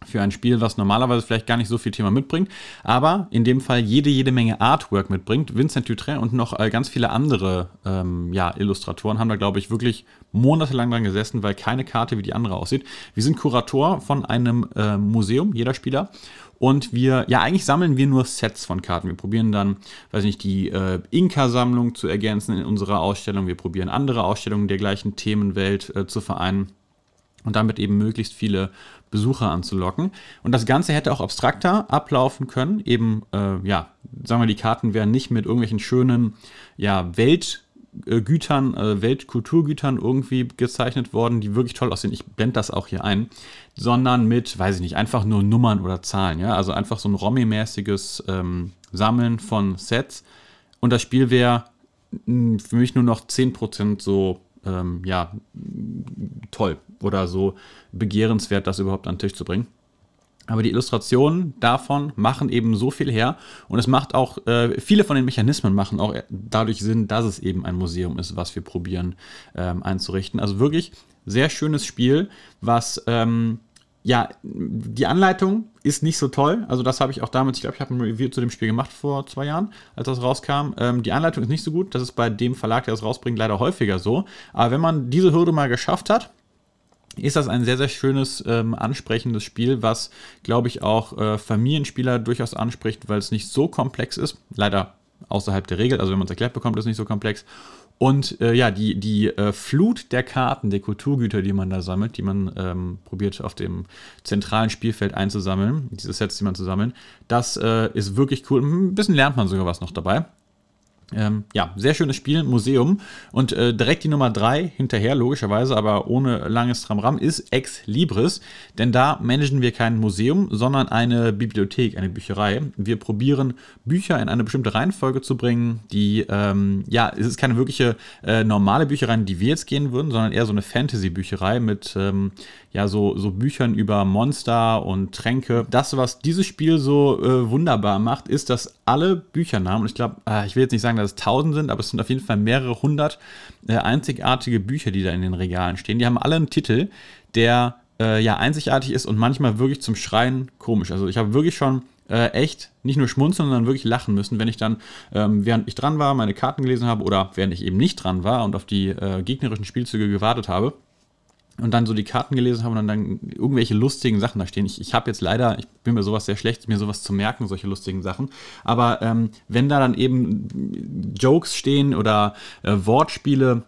für ein Spiel, was normalerweise vielleicht gar nicht so viel Thema mitbringt, aber in dem Fall jede, jede Menge Artwork mitbringt. Vincent Dutre und noch äh, ganz viele andere ähm, ja, Illustratoren haben da, glaube ich, wirklich monatelang dran gesessen, weil keine Karte wie die andere aussieht. Wir sind Kurator von einem äh, Museum, jeder Spieler. Und wir, ja, eigentlich sammeln wir nur Sets von Karten. Wir probieren dann, weiß nicht, die äh, Inka-Sammlung zu ergänzen in unserer Ausstellung. Wir probieren andere Ausstellungen der gleichen Themenwelt äh, zu vereinen und damit eben möglichst viele Besucher anzulocken. Und das Ganze hätte auch abstrakter ablaufen können. Eben, äh, ja, sagen wir, die Karten wären nicht mit irgendwelchen schönen, ja, Welt- äh, äh, Weltkulturgütern irgendwie gezeichnet worden, die wirklich toll aussehen. Ich blende das auch hier ein, sondern mit, weiß ich nicht, einfach nur Nummern oder Zahlen. Ja? Also einfach so ein romy mäßiges ähm, Sammeln von Sets. Und das Spiel wäre hm, für mich nur noch 10% so ähm, ja, toll oder so begehrenswert, das überhaupt an den Tisch zu bringen. Aber die Illustrationen davon machen eben so viel her und es macht auch, äh, viele von den Mechanismen machen auch dadurch Sinn, dass es eben ein Museum ist, was wir probieren ähm, einzurichten. Also wirklich sehr schönes Spiel, was ähm, ja, die Anleitung ist nicht so toll. Also das habe ich auch damals, ich glaube, ich habe ein Review zu dem Spiel gemacht vor zwei Jahren, als das rauskam. Ähm, die Anleitung ist nicht so gut. Das ist bei dem Verlag, der das rausbringt, leider häufiger so. Aber wenn man diese Hürde mal geschafft hat, ist das ein sehr, sehr schönes, ähm, ansprechendes Spiel, was, glaube ich, auch äh, Familienspieler durchaus anspricht, weil es nicht so komplex ist. Leider außerhalb der Regel. Also wenn man es erklärt bekommt, ist es nicht so komplex. Und äh, ja, die, die äh, Flut der Karten, der Kulturgüter, die man da sammelt, die man ähm, probiert auf dem zentralen Spielfeld einzusammeln, diese Sets, die man zu sammeln, das äh, ist wirklich cool. Ein bisschen lernt man sogar was noch dabei. Ähm, ja, sehr schönes Spiel, Museum. Und äh, direkt die Nummer 3 hinterher, logischerweise, aber ohne langes Tramram, ist Ex Libris. Denn da managen wir kein Museum, sondern eine Bibliothek, eine Bücherei. Wir probieren, Bücher in eine bestimmte Reihenfolge zu bringen, die, ähm, ja, es ist keine wirkliche äh, normale Bücherei, in die wir jetzt gehen würden, sondern eher so eine Fantasy-Bücherei mit, ähm, ja so, so Büchern über Monster und Tränke. Das, was dieses Spiel so äh, wunderbar macht, ist, dass alle Büchernamen, und ich glaube, äh, ich will jetzt nicht sagen, dass es tausend sind, aber es sind auf jeden Fall mehrere hundert äh, einzigartige Bücher, die da in den Regalen stehen. Die haben alle einen Titel, der äh, ja einzigartig ist und manchmal wirklich zum Schreien komisch. Also ich habe wirklich schon äh, echt nicht nur schmunzeln, sondern wirklich lachen müssen, wenn ich dann, ähm, während ich dran war, meine Karten gelesen habe oder während ich eben nicht dran war und auf die äh, gegnerischen Spielzüge gewartet habe und dann so die Karten gelesen habe und dann, dann irgendwelche lustigen Sachen da stehen. Ich, ich habe jetzt leider, ich bin mir sowas sehr schlecht, mir sowas zu merken, solche lustigen Sachen. Aber ähm, wenn da dann eben Jokes stehen oder äh, Wortspiele,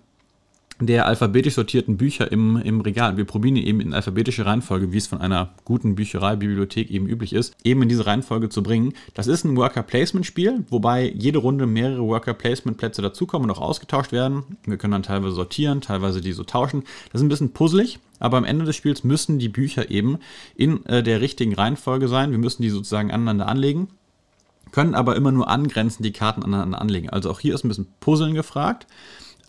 der alphabetisch sortierten Bücher im, im Regal. Wir probieren ihn eben in alphabetische Reihenfolge, wie es von einer guten Bücherei, Bibliothek eben üblich ist, eben in diese Reihenfolge zu bringen. Das ist ein Worker-Placement-Spiel, wobei jede Runde mehrere Worker-Placement-Plätze dazukommen und auch ausgetauscht werden. Wir können dann teilweise sortieren, teilweise die so tauschen. Das ist ein bisschen puzzlig, aber am Ende des Spiels müssen die Bücher eben in äh, der richtigen Reihenfolge sein. Wir müssen die sozusagen aneinander anlegen können aber immer nur angrenzend die Karten aneinander anlegen. Also auch hier ist ein bisschen Puzzeln gefragt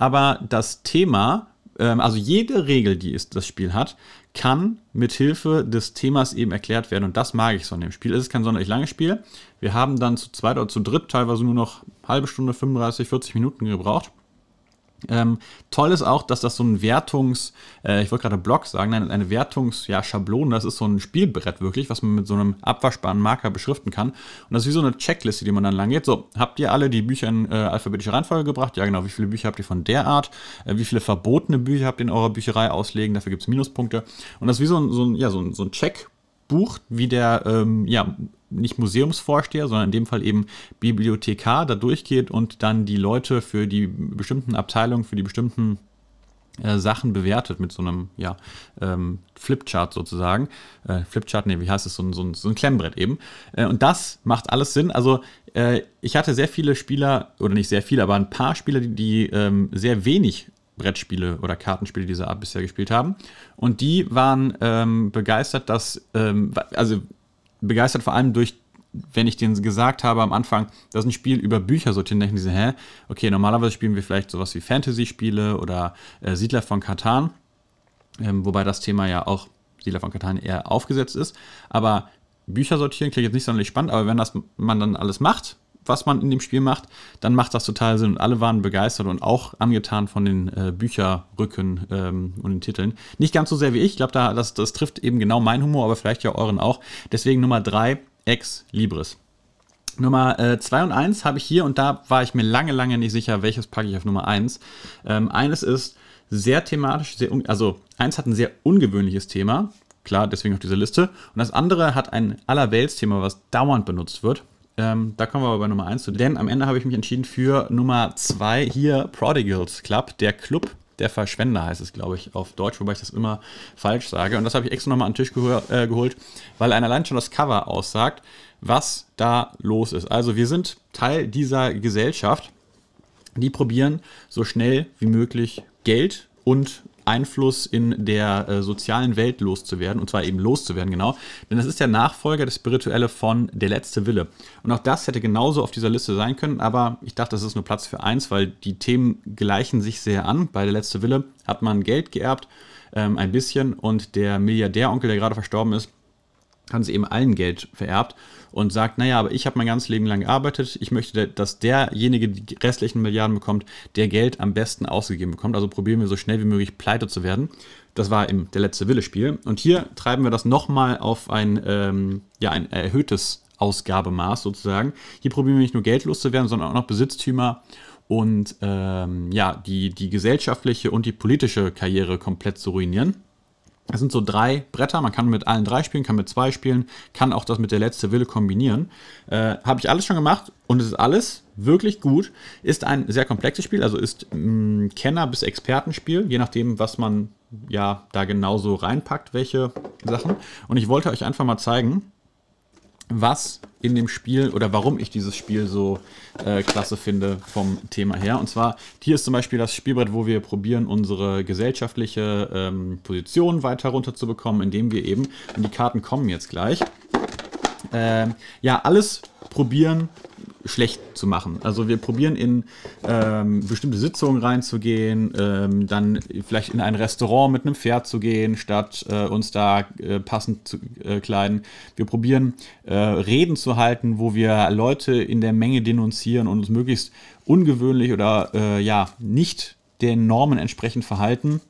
aber das Thema, ähm, also jede Regel, die das Spiel hat, kann mit Hilfe des Themas eben erklärt werden. Und das mag ich so an dem Spiel. Es ist kein sonderlich langes Spiel. Wir haben dann zu zweit oder zu dritt teilweise nur noch halbe Stunde, 35, 40 Minuten gebraucht. Ähm, toll ist auch, dass das so ein Wertungs, äh, ich wollte gerade Block sagen, nein, eine Wertungs-Schablone, ja, das ist so ein Spielbrett wirklich, was man mit so einem abwaschbaren Marker beschriften kann. Und das ist wie so eine Checkliste, die man dann lang geht. So, habt ihr alle die Bücher in äh, alphabetische Reihenfolge gebracht? Ja, genau. Wie viele Bücher habt ihr von der Art? Äh, wie viele verbotene Bücher habt ihr in eurer Bücherei auslegen? Dafür gibt es Minuspunkte. Und das ist wie so ein, so ein, ja, so ein, so ein Check. wie der ähm, ja, nicht Museumsvorsteher, sondern in dem Fall eben Bibliothekar da durchgeht und dann die Leute für die bestimmten Abteilungen, für die bestimmten äh, Sachen bewertet mit so einem ja, ähm, Flipchart sozusagen. Äh, Flipchart, nee, wie heißt es? So ein, so so ein Klemmbrett eben. Äh, und das macht alles Sinn. Also äh, ich hatte sehr viele Spieler, oder nicht sehr viele, aber ein paar Spieler, die, die ähm, sehr wenig Brettspiele oder Kartenspiele dieser Art bisher gespielt haben. Und die waren ähm, begeistert, dass, ähm, also begeistert, vor allem durch, wenn ich denen gesagt habe am Anfang, das ist ein Spiel über Bücher sortieren, denken sie, hä, okay, normalerweise spielen wir vielleicht sowas wie Fantasy-Spiele oder äh, Siedler von Katan, ähm, wobei das Thema ja auch Siedler von Katan eher aufgesetzt ist. Aber Bücher sortieren klingt jetzt nicht sonderlich spannend, aber wenn das man dann alles macht, was man in dem Spiel macht, dann macht das total Sinn. Und alle waren begeistert und auch angetan von den äh, Bücherrücken ähm, und den Titeln. Nicht ganz so sehr wie ich. Ich glaube, da, das, das trifft eben genau meinen Humor, aber vielleicht ja euren auch. Deswegen Nummer 3, Ex Libris. Nummer 2 äh, und 1 habe ich hier und da war ich mir lange, lange nicht sicher, welches packe ich auf Nummer 1. Ähm, eines ist sehr thematisch, sehr also eins hat ein sehr ungewöhnliches Thema, klar, deswegen auf dieser Liste. Und das andere hat ein Allerweltsthema, was dauernd benutzt wird. Ähm, da kommen wir aber bei Nummer 1 zu. Denn am Ende habe ich mich entschieden für Nummer 2 hier Prodigals Club, der Club der Verschwender heißt es, glaube ich, auf Deutsch, wobei ich das immer falsch sage. Und das habe ich extra nochmal an den Tisch gehör, äh, geholt, weil einer allein schon das Cover aussagt, was da los ist. Also wir sind Teil dieser Gesellschaft, die probieren so schnell wie möglich Geld und Einfluss in der äh, sozialen Welt loszuwerden, und zwar eben loszuwerden, genau. Denn das ist der Nachfolger, des Spirituelle von Der letzte Wille. Und auch das hätte genauso auf dieser Liste sein können, aber ich dachte, das ist nur Platz für eins, weil die Themen gleichen sich sehr an. Bei Der letzte Wille hat man Geld geerbt, ähm, ein bisschen, und der Milliardäronkel, der gerade verstorben ist, haben sie eben allen Geld vererbt und sagt, naja, aber ich habe mein ganzes Leben lang gearbeitet, ich möchte, dass derjenige die restlichen Milliarden bekommt, der Geld am besten ausgegeben bekommt. Also probieren wir so schnell wie möglich pleite zu werden. Das war im der letzte Wille-Spiel. Und hier treiben wir das nochmal auf ein, ähm, ja, ein erhöhtes Ausgabemaß sozusagen. Hier probieren wir nicht nur geldlos zu werden, sondern auch noch Besitztümer und ähm, ja, die, die gesellschaftliche und die politische Karriere komplett zu ruinieren. Es sind so drei Bretter, man kann mit allen drei spielen, kann mit zwei spielen, kann auch das mit der letzte Wille kombinieren. Äh, Habe ich alles schon gemacht und es ist alles wirklich gut. Ist ein sehr komplexes Spiel, also ist mh, mm, Kenner- bis Expertenspiel, je nachdem, was man ja da genauso reinpackt, welche Sachen. Und ich wollte euch einfach mal zeigen, was in dem Spiel oder warum ich dieses Spiel so äh, klasse finde vom Thema her. Und zwar, hier ist zum Beispiel das Spielbrett, wo wir probieren, unsere gesellschaftliche ähm, Position weiter runterzubekommen, indem wir eben, und die Karten kommen jetzt gleich, äh, ja, alles probieren, schlecht zu machen. Also wir probieren in ähm, bestimmte Sitzungen reinzugehen, ähm, dann vielleicht in ein Restaurant mit einem Pferd zu gehen, statt äh, uns da äh, passend zu äh, kleiden. Wir probieren äh, Reden zu halten, wo wir Leute in der Menge denunzieren und uns möglichst ungewöhnlich oder äh, ja nicht den Normen entsprechend verhalten.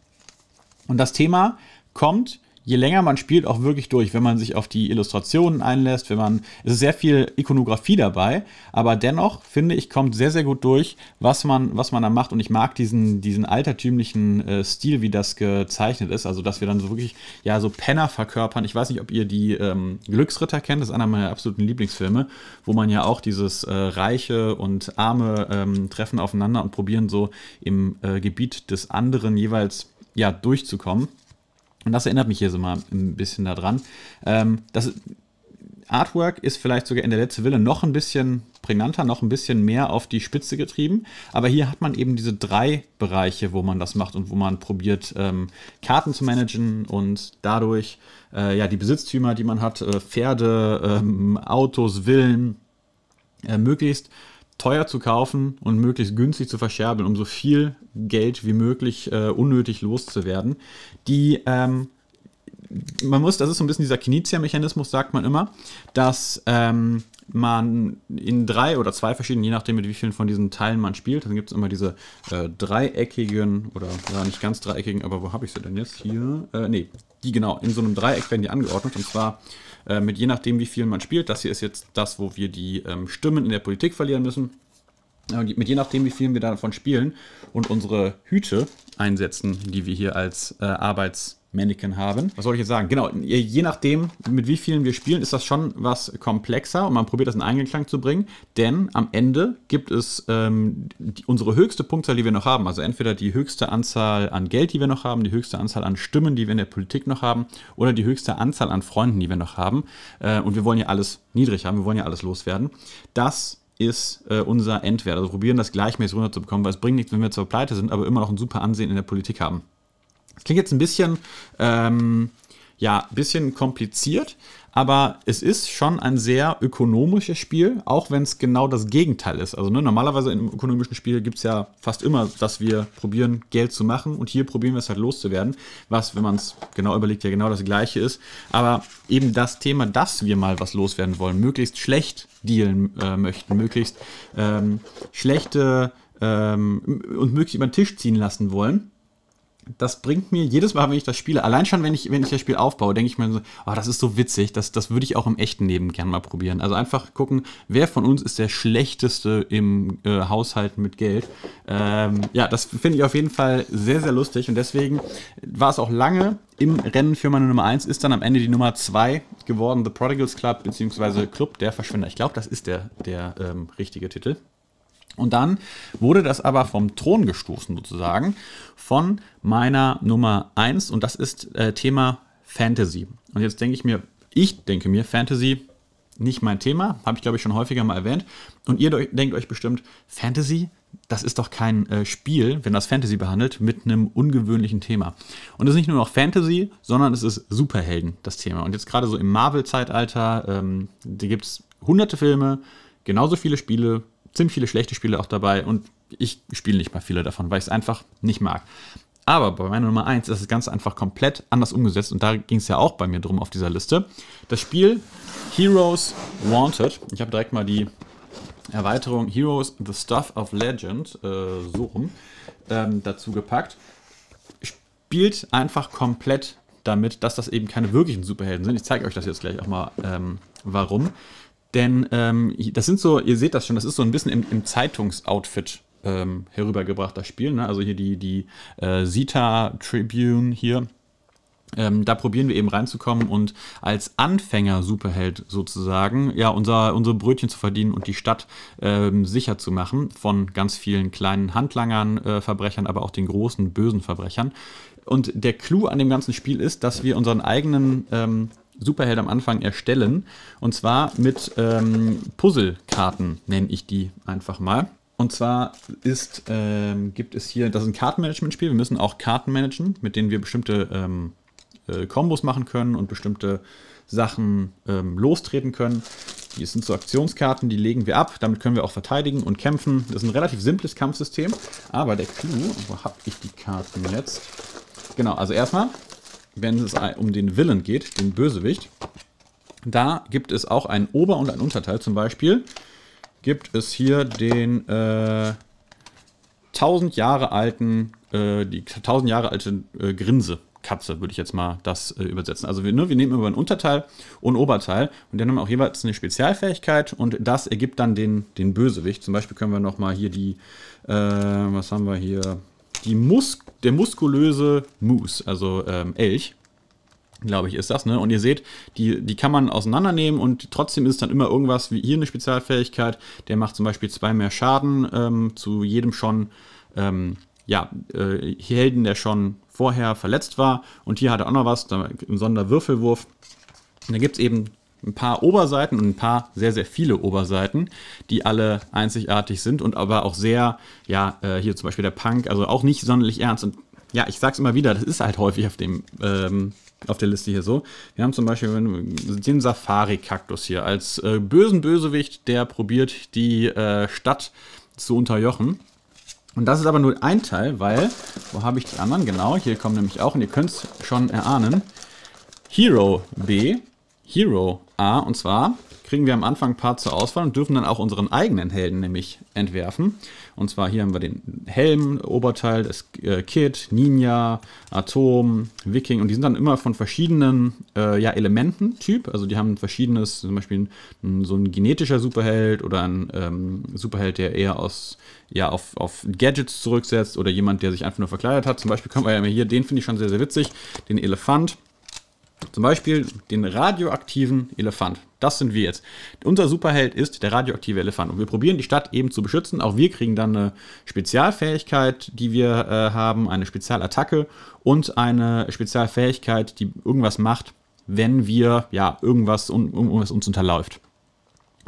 Und das Thema kommt je länger man spielt, auch wirklich durch. Wenn man sich auf die Illustrationen einlässt, wenn man. Es ist sehr viel Ikonografie dabei, aber dennoch finde ich, kommt sehr, sehr gut durch, was man, was man da macht. Und ich mag diesen, diesen altertümlichen äh, Stil, wie das gezeichnet ist. Also, dass wir dann so wirklich, ja, so Penner verkörpern. Ich weiß nicht, ob ihr die ähm, Glücksritter kennt, das ist einer meiner absoluten Lieblingsfilme, wo man ja auch dieses äh, Reiche und Arme ähm, treffen aufeinander und probieren so im äh, Gebiet des anderen jeweils ja, durchzukommen. Und das erinnert mich hier so mal ein bisschen daran. Ähm, das Artwork ist vielleicht sogar in der letzten Wille noch ein bisschen prägnanter, noch ein bisschen mehr auf die Spitze getrieben. Aber hier hat man eben diese drei Bereiche, wo man das macht und wo man probiert, ähm, Karten zu managen und dadurch äh, ja die Besitztümer, die man hat, äh, Pferde, ähm, Autos, Villen, äh, möglichst teuer zu kaufen und möglichst günstig zu verscherbeln, um so viel Geld wie möglich äh, unnötig loszuwerden. Die, ähm, man muss, das ist so ein bisschen dieser Knizia-Mechanismus, sagt man immer, dass ähm, man in drei oder zwei verschiedenen, je nachdem mit wie vielen von diesen Teilen man spielt, dann gibt es immer diese äh, dreieckigen oder ja, nicht ganz dreieckigen, aber wo habe ich sie denn jetzt? Hier, äh, nee, die genau, in so einem Dreieck werden die angeordnet und zwar äh, mit je nachdem, wie viel man spielt. Das hier ist jetzt das, wo wir die ähm, Stimmen in der Politik verlieren müssen. Äh, mit je nachdem, wie viel wir davon spielen und unsere Hüte einsetzen, die wir hier als äh, Arbeits- Mannequin haben. Was soll ich jetzt sagen? Genau, je nachdem, mit wie vielen wir spielen, ist das schon was komplexer und man probiert das in Einklang zu bringen, denn am Ende gibt es ähm, die, unsere höchste Punktzahl, die wir noch haben, also entweder die höchste Anzahl an Geld, die wir noch haben, die höchste Anzahl an Stimmen, die wir in der Politik noch haben oder die höchste Anzahl an Freunden, die wir noch haben äh, und wir wollen ja alles niedrig haben, wir wollen ja alles loswerden. Das ist äh, unser Endwert. Also probieren das gleichmäßig runterzubekommen, weil es bringt nichts, wenn wir zur pleite sind, aber immer noch ein super Ansehen in der Politik haben. Das klingt jetzt ein bisschen, ähm, ja, bisschen kompliziert, aber es ist schon ein sehr ökonomisches Spiel, auch wenn es genau das Gegenteil ist. Also ne, normalerweise im ökonomischen Spiel gibt es ja fast immer, dass wir probieren, Geld zu machen und hier probieren wir es halt loszuwerden, was, wenn man es genau überlegt, ja genau das gleiche ist. Aber eben das Thema, dass wir mal was loswerden wollen, möglichst schlecht dealen äh, möchten, möglichst ähm, schlechte ähm, und möglichst über den Tisch ziehen lassen wollen das bringt mir jedes Mal, wenn ich das spiele, allein schon, wenn ich, wenn ich das Spiel aufbaue, denke ich mir so, oh, das ist so witzig, das, das würde ich auch im echten Leben gern mal probieren. Also einfach gucken, wer von uns ist der Schlechteste im äh, Haushalt mit Geld. Ähm, ja, das finde ich auf jeden Fall sehr, sehr lustig und deswegen war es auch lange im Rennen für meine Nummer 1, ist dann am Ende die Nummer 2 geworden, The Prodigals Club, beziehungsweise Club der Verschwinder. Ich glaube, das ist der, der ähm, richtige Titel. Und dann wurde das aber vom Thron gestoßen sozusagen von meiner Nummer 1 und das ist äh, Thema Fantasy. Und jetzt denke ich mir, ich denke mir, Fantasy nicht mein Thema, habe ich glaube ich schon häufiger mal erwähnt. Und ihr denkt euch bestimmt, Fantasy, das ist doch kein äh, Spiel, wenn das Fantasy behandelt, mit einem ungewöhnlichen Thema. Und es ist nicht nur noch Fantasy, sondern es ist Superhelden, das Thema. Und jetzt gerade so im Marvel-Zeitalter, ähm, da gibt es hunderte Filme, genauso viele Spiele, ziemlich viele schlechte Spiele auch dabei und ich spiele nicht mal viele davon, weil ich es einfach nicht mag. Aber bei meiner Nummer 1 ist das Ganze einfach komplett anders umgesetzt und da ging es ja auch bei mir drum auf dieser Liste. Das Spiel Heroes Wanted. Ich habe direkt mal die Erweiterung Heroes The Stuff of Legend äh, so rum ähm, dazu gepackt. Spielt einfach komplett damit, dass das eben keine wirklichen Superhelden sind. Ich zeige euch das jetzt gleich auch mal, ähm, warum. Denn ähm, das sind so, ihr seht das schon, das ist so ein bisschen im, im Zeitungsoutfit ähm, herübergebracht, das Spiel. Ne? Also hier die, die äh, Zeta Tribune hier. Ähm, da probieren wir eben reinzukommen und als Anfänger-Superheld sozusagen, ja, unser, unsere Brötchen zu verdienen und die Stadt ähm, sicher zu machen von ganz vielen kleinen Handlangern, äh, Verbrechern, aber auch den großen bösen Verbrechern. Und der Clou an dem ganzen Spiel ist, dass wir unseren eigenen ähm, Superheld am Anfang erstellen. Und zwar mit ähm, Puzzlekarten, nenne ich die einfach mal. Und zwar ist, ähm, gibt es hier, das ist ein Kartenmanagement-Spiel. Wir müssen auch Karten managen, mit denen wir bestimmte ähm, äh, Kombos machen können und bestimmte Sachen ähm, lostreten können. Hier sind so Aktionskarten, die legen wir ab. Damit können wir auch verteidigen und kämpfen. Das ist ein relativ simples Kampfsystem. Aber der Clou, wo habe ich die Karten jetzt? Genau, also erstmal wenn es um den Villain geht, den Bösewicht, da gibt es auch einen Ober- und einen Unterteil. Zum Beispiel gibt es hier den äh, 1000 Jahre alten, äh, die 1000 Jahre alte äh, Grinse. Katze, würde ich jetzt mal das äh, übersetzen. Also wir, ne, wir nehmen über ein Unterteil und einen Oberteil und dann haben wir auch jeweils eine Spezialfähigkeit und das ergibt dann den, den Bösewicht. Zum Beispiel können wir nochmal hier die, äh, was haben wir hier, die Musk der muskulöse Moose, also ähm, Elch, glaube ich, ist das. Ne? Und ihr seht, die, die kann man auseinandernehmen und trotzdem ist dann immer irgendwas wie hier eine Spezialfähigkeit. Der macht zum Beispiel zwei mehr Schaden ähm, zu jedem schon, ähm, ja, äh, Helden, der schon vorher verletzt war. Und hier hat er auch noch was, da, im Sonderwürfelwurf. Und da gibt es eben ein paar Oberseiten und ein paar sehr, sehr viele Oberseiten, die alle einzigartig sind und aber auch sehr, ja, äh, hier zum Beispiel der Punk, also auch nicht sonderlich ernst. Und ja, ich sag's immer wieder, das ist halt häufig auf dem, ähm, auf der Liste hier so. Wir haben zum Beispiel den Safari-Kaktus hier als äh, bösen Bösewicht, der probiert, die äh, Stadt zu unterjochen. Und das ist aber nur ein Teil, weil, wo habe ich die anderen? Genau, hier kommen nämlich auch, und ihr könnt es schon erahnen, Hero B Hero A. Und zwar kriegen wir am Anfang ein paar zur Auswahl und dürfen dann auch unseren eigenen Helden nämlich entwerfen. Und zwar hier haben wir den Helm, Oberteil, das äh, Kit, Ninja, Atom, Viking. Und die sind dann immer von verschiedenen äh, ja, Elementen-Typ. Also die haben ein verschiedenes, zum Beispiel ein, so ein genetischer Superheld oder ein ähm, Superheld, der eher aus, ja, auf, auf Gadgets zurücksetzt oder jemand, der sich einfach nur verkleidet hat. Zum Beispiel können wir ja hier, den finde ich schon sehr, sehr witzig, den Elefant. Zum Beispiel den radioaktiven Elefant. Das sind wir jetzt. Unser Superheld ist der radioaktive Elefant. Und wir probieren die Stadt eben zu beschützen. Auch wir kriegen dann eine Spezialfähigkeit, die wir äh, haben, eine Spezialattacke und eine Spezialfähigkeit, die irgendwas macht, wenn wir, ja, irgendwas, un, irgendwas uns unterläuft.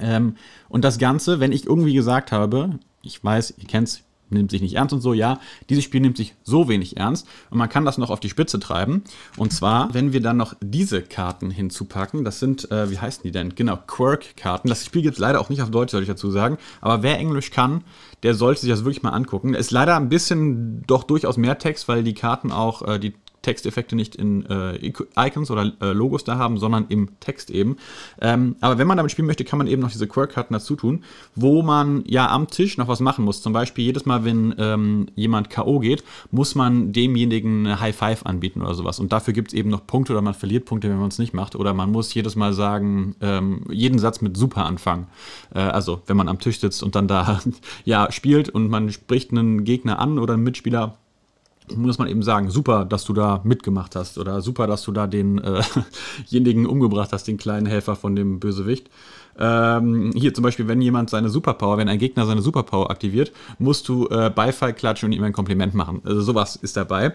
Ähm, und das Ganze, wenn ich irgendwie gesagt habe, ich weiß, ihr kennt es, nimmt sich nicht ernst und so, ja, dieses Spiel nimmt sich so wenig ernst und man kann das noch auf die Spitze treiben. Und zwar, wenn wir dann noch diese Karten hinzupacken, das sind, äh, wie heißen die denn? Genau, Quirk-Karten. Das Spiel gibt es leider auch nicht auf Deutsch, soll ich dazu sagen, aber wer Englisch kann, der sollte sich das wirklich mal angucken. Ist leider ein bisschen doch durchaus mehr Text, weil die Karten auch, äh, die Texteffekte nicht in äh, Icons oder äh, Logos da haben, sondern im Text eben. Ähm, aber wenn man damit spielen möchte, kann man eben noch diese Quirk-Karten dazu tun, wo man ja am Tisch noch was machen muss. Zum Beispiel jedes Mal, wenn ähm, jemand K.O. geht, muss man demjenigen eine High Five anbieten oder sowas. Und dafür gibt es eben noch Punkte oder man verliert Punkte, wenn man es nicht macht. Oder man muss jedes Mal sagen, ähm, jeden Satz mit Super anfangen. Äh, also, wenn man am Tisch sitzt und dann da ja spielt und man spricht einen Gegner an oder einen Mitspieler, muss man eben sagen, super, dass du da mitgemacht hast oder super, dass du da denjenigen äh umgebracht hast, den kleinen Helfer von dem Bösewicht. Ähm, hier zum Beispiel, wenn jemand seine Superpower, wenn ein Gegner seine Superpower aktiviert, musst du äh, Beifall klatschen und ihm ein Kompliment machen. Also sowas ist dabei.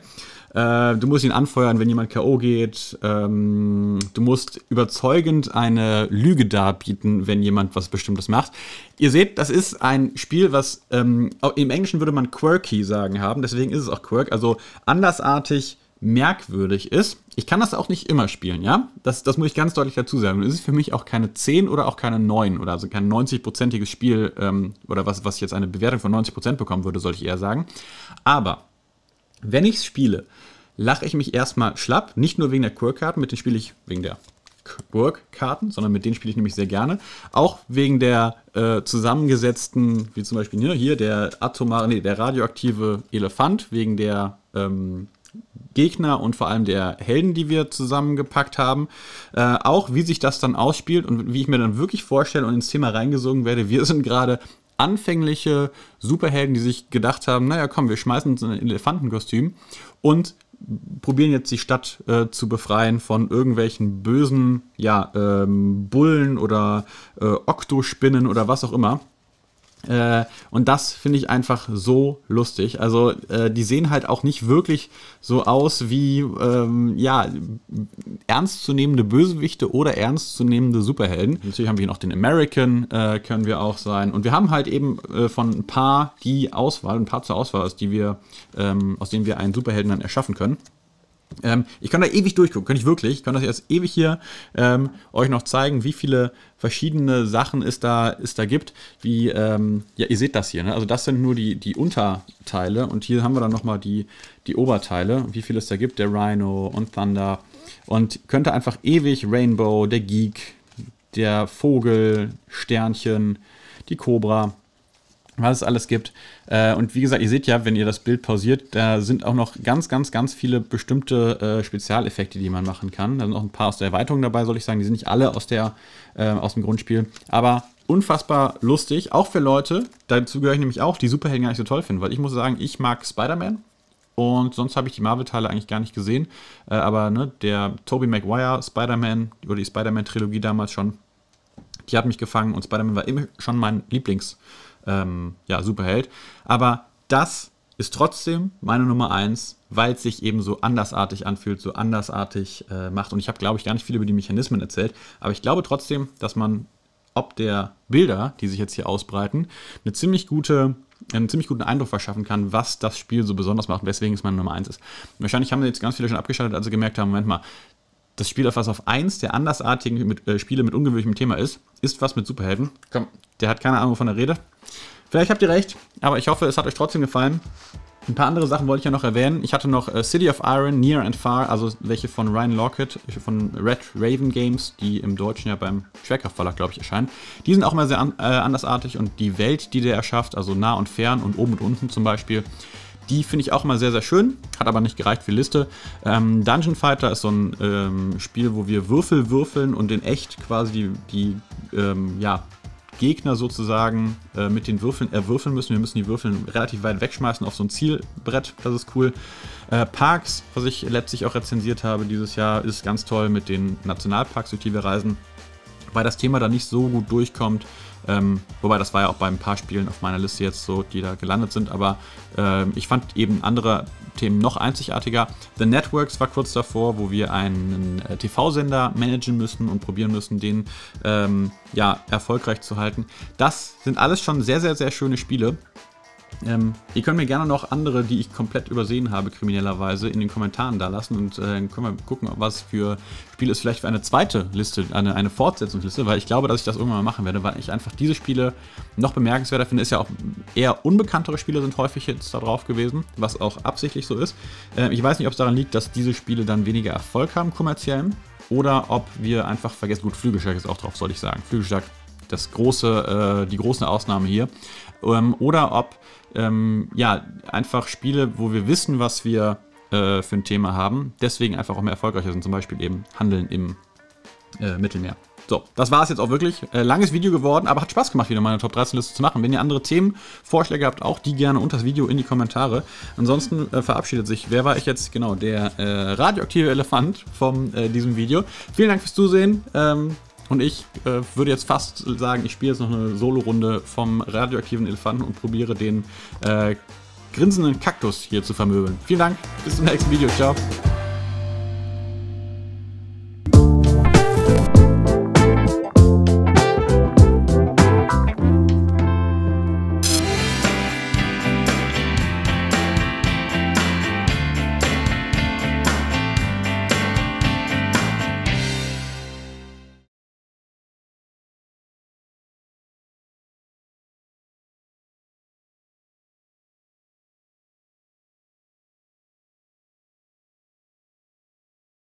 Äh, du musst ihn anfeuern, wenn jemand K.O. geht. Ähm, du musst überzeugend eine Lüge darbieten, wenn jemand was Bestimmtes macht. Ihr seht, das ist ein Spiel, was ähm, im Englischen würde man quirky sagen haben, deswegen ist es auch quirk, also andersartig merkwürdig ist. Ich kann das auch nicht immer spielen, ja? Das, das muss ich ganz deutlich dazu sagen. Es ist für mich auch keine 10 oder auch keine 9 oder also kein 90-prozentiges Spiel ähm, oder was, was jetzt eine Bewertung von 90% Prozent bekommen würde, sollte ich eher sagen. Aber wenn ich es spiele, lache ich mich erstmal schlapp, nicht nur wegen der Quirk-Karten, mit denen spiele ich wegen der Quirk-Karten, sondern mit denen spiele ich nämlich sehr gerne. Auch wegen der äh, zusammengesetzten, wie zum Beispiel hier, hier der atomare, nee, der radioaktive Elefant, wegen der ähm, Gegner und vor allem der Helden, die wir zusammengepackt haben, äh, auch wie sich das dann ausspielt und wie ich mir dann wirklich vorstelle und ins Thema reingesogen werde. Wir sind gerade anfängliche Superhelden, die sich gedacht haben, naja, komm, wir schmeißen uns in ein Elefantenkostüm und probieren jetzt die Stadt äh, zu befreien von irgendwelchen bösen ja, ähm, Bullen oder äh, Oktospinnen oder was auch immer. Äh, und das finde ich einfach so lustig. Also äh, die sehen halt auch nicht wirklich so aus wie ähm, ja ernstzunehmende Bösewichte oder ernstzunehmende Superhelden. Natürlich haben wir hier noch den American, äh, können wir auch sein. Und wir haben halt eben äh, von ein paar die Auswahl, ein paar zur Auswahl, aus, die wir, ähm, aus denen wir einen Superhelden dann erschaffen können. Ähm, ich kann da ewig durchgucken, kann ich wirklich. Ich kann das jetzt ewig hier ähm, euch noch zeigen, wie viele verschiedene Sachen es da, es da gibt. Wie, ähm, ja, ihr seht das hier, ne? Also das sind nur die, die Unterteile und hier haben wir dann nochmal die, die Oberteile, wie viel es da gibt, der Rhino und Thunder. Und könnte einfach ewig Rainbow, der Geek, der Vogel, Sternchen, die Cobra was es alles gibt. Äh, und wie gesagt, ihr seht ja, wenn ihr das Bild pausiert, da sind auch noch ganz, ganz, ganz viele bestimmte äh, Spezialeffekte, die man machen kann. Da sind auch ein paar aus der Erweiterung dabei, soll ich sagen. Die sind nicht alle aus, der, äh, aus dem Grundspiel. Aber unfassbar lustig, auch für Leute, dazu gehöre ich nämlich auch, die Superhelden gar nicht so toll finden. Weil ich muss sagen, ich mag Spider-Man. Und sonst habe ich die Marvel-Teile eigentlich gar nicht gesehen. aber ne, der Tobey Maguire, Spider-Man oder die Spider-Man-Trilogie damals schon, die hat mich gefangen. Und Spider-Man war immer schon mein Lieblings- ähm, ja, Superheld. Aber das ist trotzdem meine Nummer 1, weil es sich eben so andersartig anfühlt, so andersartig äh, macht. Und ich habe, glaube ich, gar nicht viel über die Mechanismen erzählt, aber ich glaube trotzdem, dass man ob der Bilder, die sich jetzt hier ausbreiten, eine ziemlich gute, einen ziemlich guten Eindruck verschaffen kann, was das Spiel so besonders macht und weswegen es meine Nummer 1 ist. wahrscheinlich haben jetzt ganz viele schon abgeschaltet, als sie gemerkt haben, Moment mal, das Spiel auf was auf eins der andersartigen mit, äh, Spiele mit ungewöhnlichem Thema ist, ist was mit Superhelden. Komm, der hat keine Ahnung, wovon er Rede. Vielleicht habt ihr recht, aber ich hoffe, es hat euch trotzdem gefallen. Ein paar andere Sachen wollte ich ja noch erwähnen. Ich hatte noch äh, City of Iron, Near and Far, also welche von Ryan Lockett, von Red Raven Games, die im Deutschen ja beim Tracker Verlag, glaube ich, erscheinen. Die sind auch immer sehr an, äh, andersartig und die Welt, die der erschafft, also nah und fern und oben und unten zum Beispiel, die finde ich auch immer sehr, sehr schön, hat aber nicht gereicht für die Liste. Ähm, Dungeon Fighter ist so ein ähm, Spiel, wo wir Würfel würfeln und in echt quasi die, die ähm, ja, Gegner sozusagen äh, mit den Würfeln erwürfeln müssen. Wir müssen die Würfel relativ weit wegschmeißen auf so ein Zielbrett. Das ist cool. Äh, Parks, was ich letztlich auch rezensiert habe dieses Jahr, ist ganz toll mit den Nationalparks, durch die wir reisen. Weil das Thema da nicht so gut durchkommt, ähm, wobei das war ja auch bei ein paar Spielen auf meiner Liste jetzt so, die da gelandet sind. Aber ähm, ich fand eben andere Themen noch einzigartiger. The Networks war kurz davor, wo wir einen äh, TV-Sender managen müssen und probieren müssen, den ähm, ja erfolgreich zu halten. Das sind alles schon sehr, sehr, sehr schöne Spiele. Ähm, ihr könnt mir gerne noch andere, die ich komplett übersehen habe, kriminellerweise, in den Kommentaren da lassen und äh, können wir gucken, was für Spiele es vielleicht für eine zweite Liste, eine, eine Fortsetzungsliste, weil ich glaube, dass ich das irgendwann mal machen werde, weil ich einfach diese Spiele noch bemerkenswerter finde. Ist ja auch eher unbekanntere Spiele sind häufig jetzt da drauf gewesen, was auch absichtlich so ist. Äh, ich weiß nicht, ob es daran liegt, dass diese Spiele dann weniger Erfolg haben kommerziell oder ob wir einfach vergessen, gut, Flügelschlag ist auch drauf, sollte ich sagen. Flügelschlag, das große, äh, die große Ausnahme hier. Ähm, oder ob ähm, ja, einfach Spiele, wo wir wissen, was wir äh, für ein Thema haben, deswegen einfach auch mehr erfolgreicher sind. Zum Beispiel eben Handeln im äh, Mittelmeer. So, das war es jetzt auch wirklich. Äh, langes Video geworden, aber hat Spaß gemacht, wieder meine Top 13 Liste zu machen. Wenn ihr andere Themen, Vorschläge habt, auch die gerne unter das Video in die Kommentare. Ansonsten äh, verabschiedet sich, wer war ich jetzt? Genau, der äh, radioaktive Elefant von äh, diesem Video. Vielen Dank fürs Zusehen. Ähm, und ich äh, würde jetzt fast sagen, ich spiele jetzt noch eine Solo-Runde vom radioaktiven Elefanten und probiere den äh, grinsenden Kaktus hier zu vermöbeln. Vielen Dank, bis zum nächsten Video. Ciao.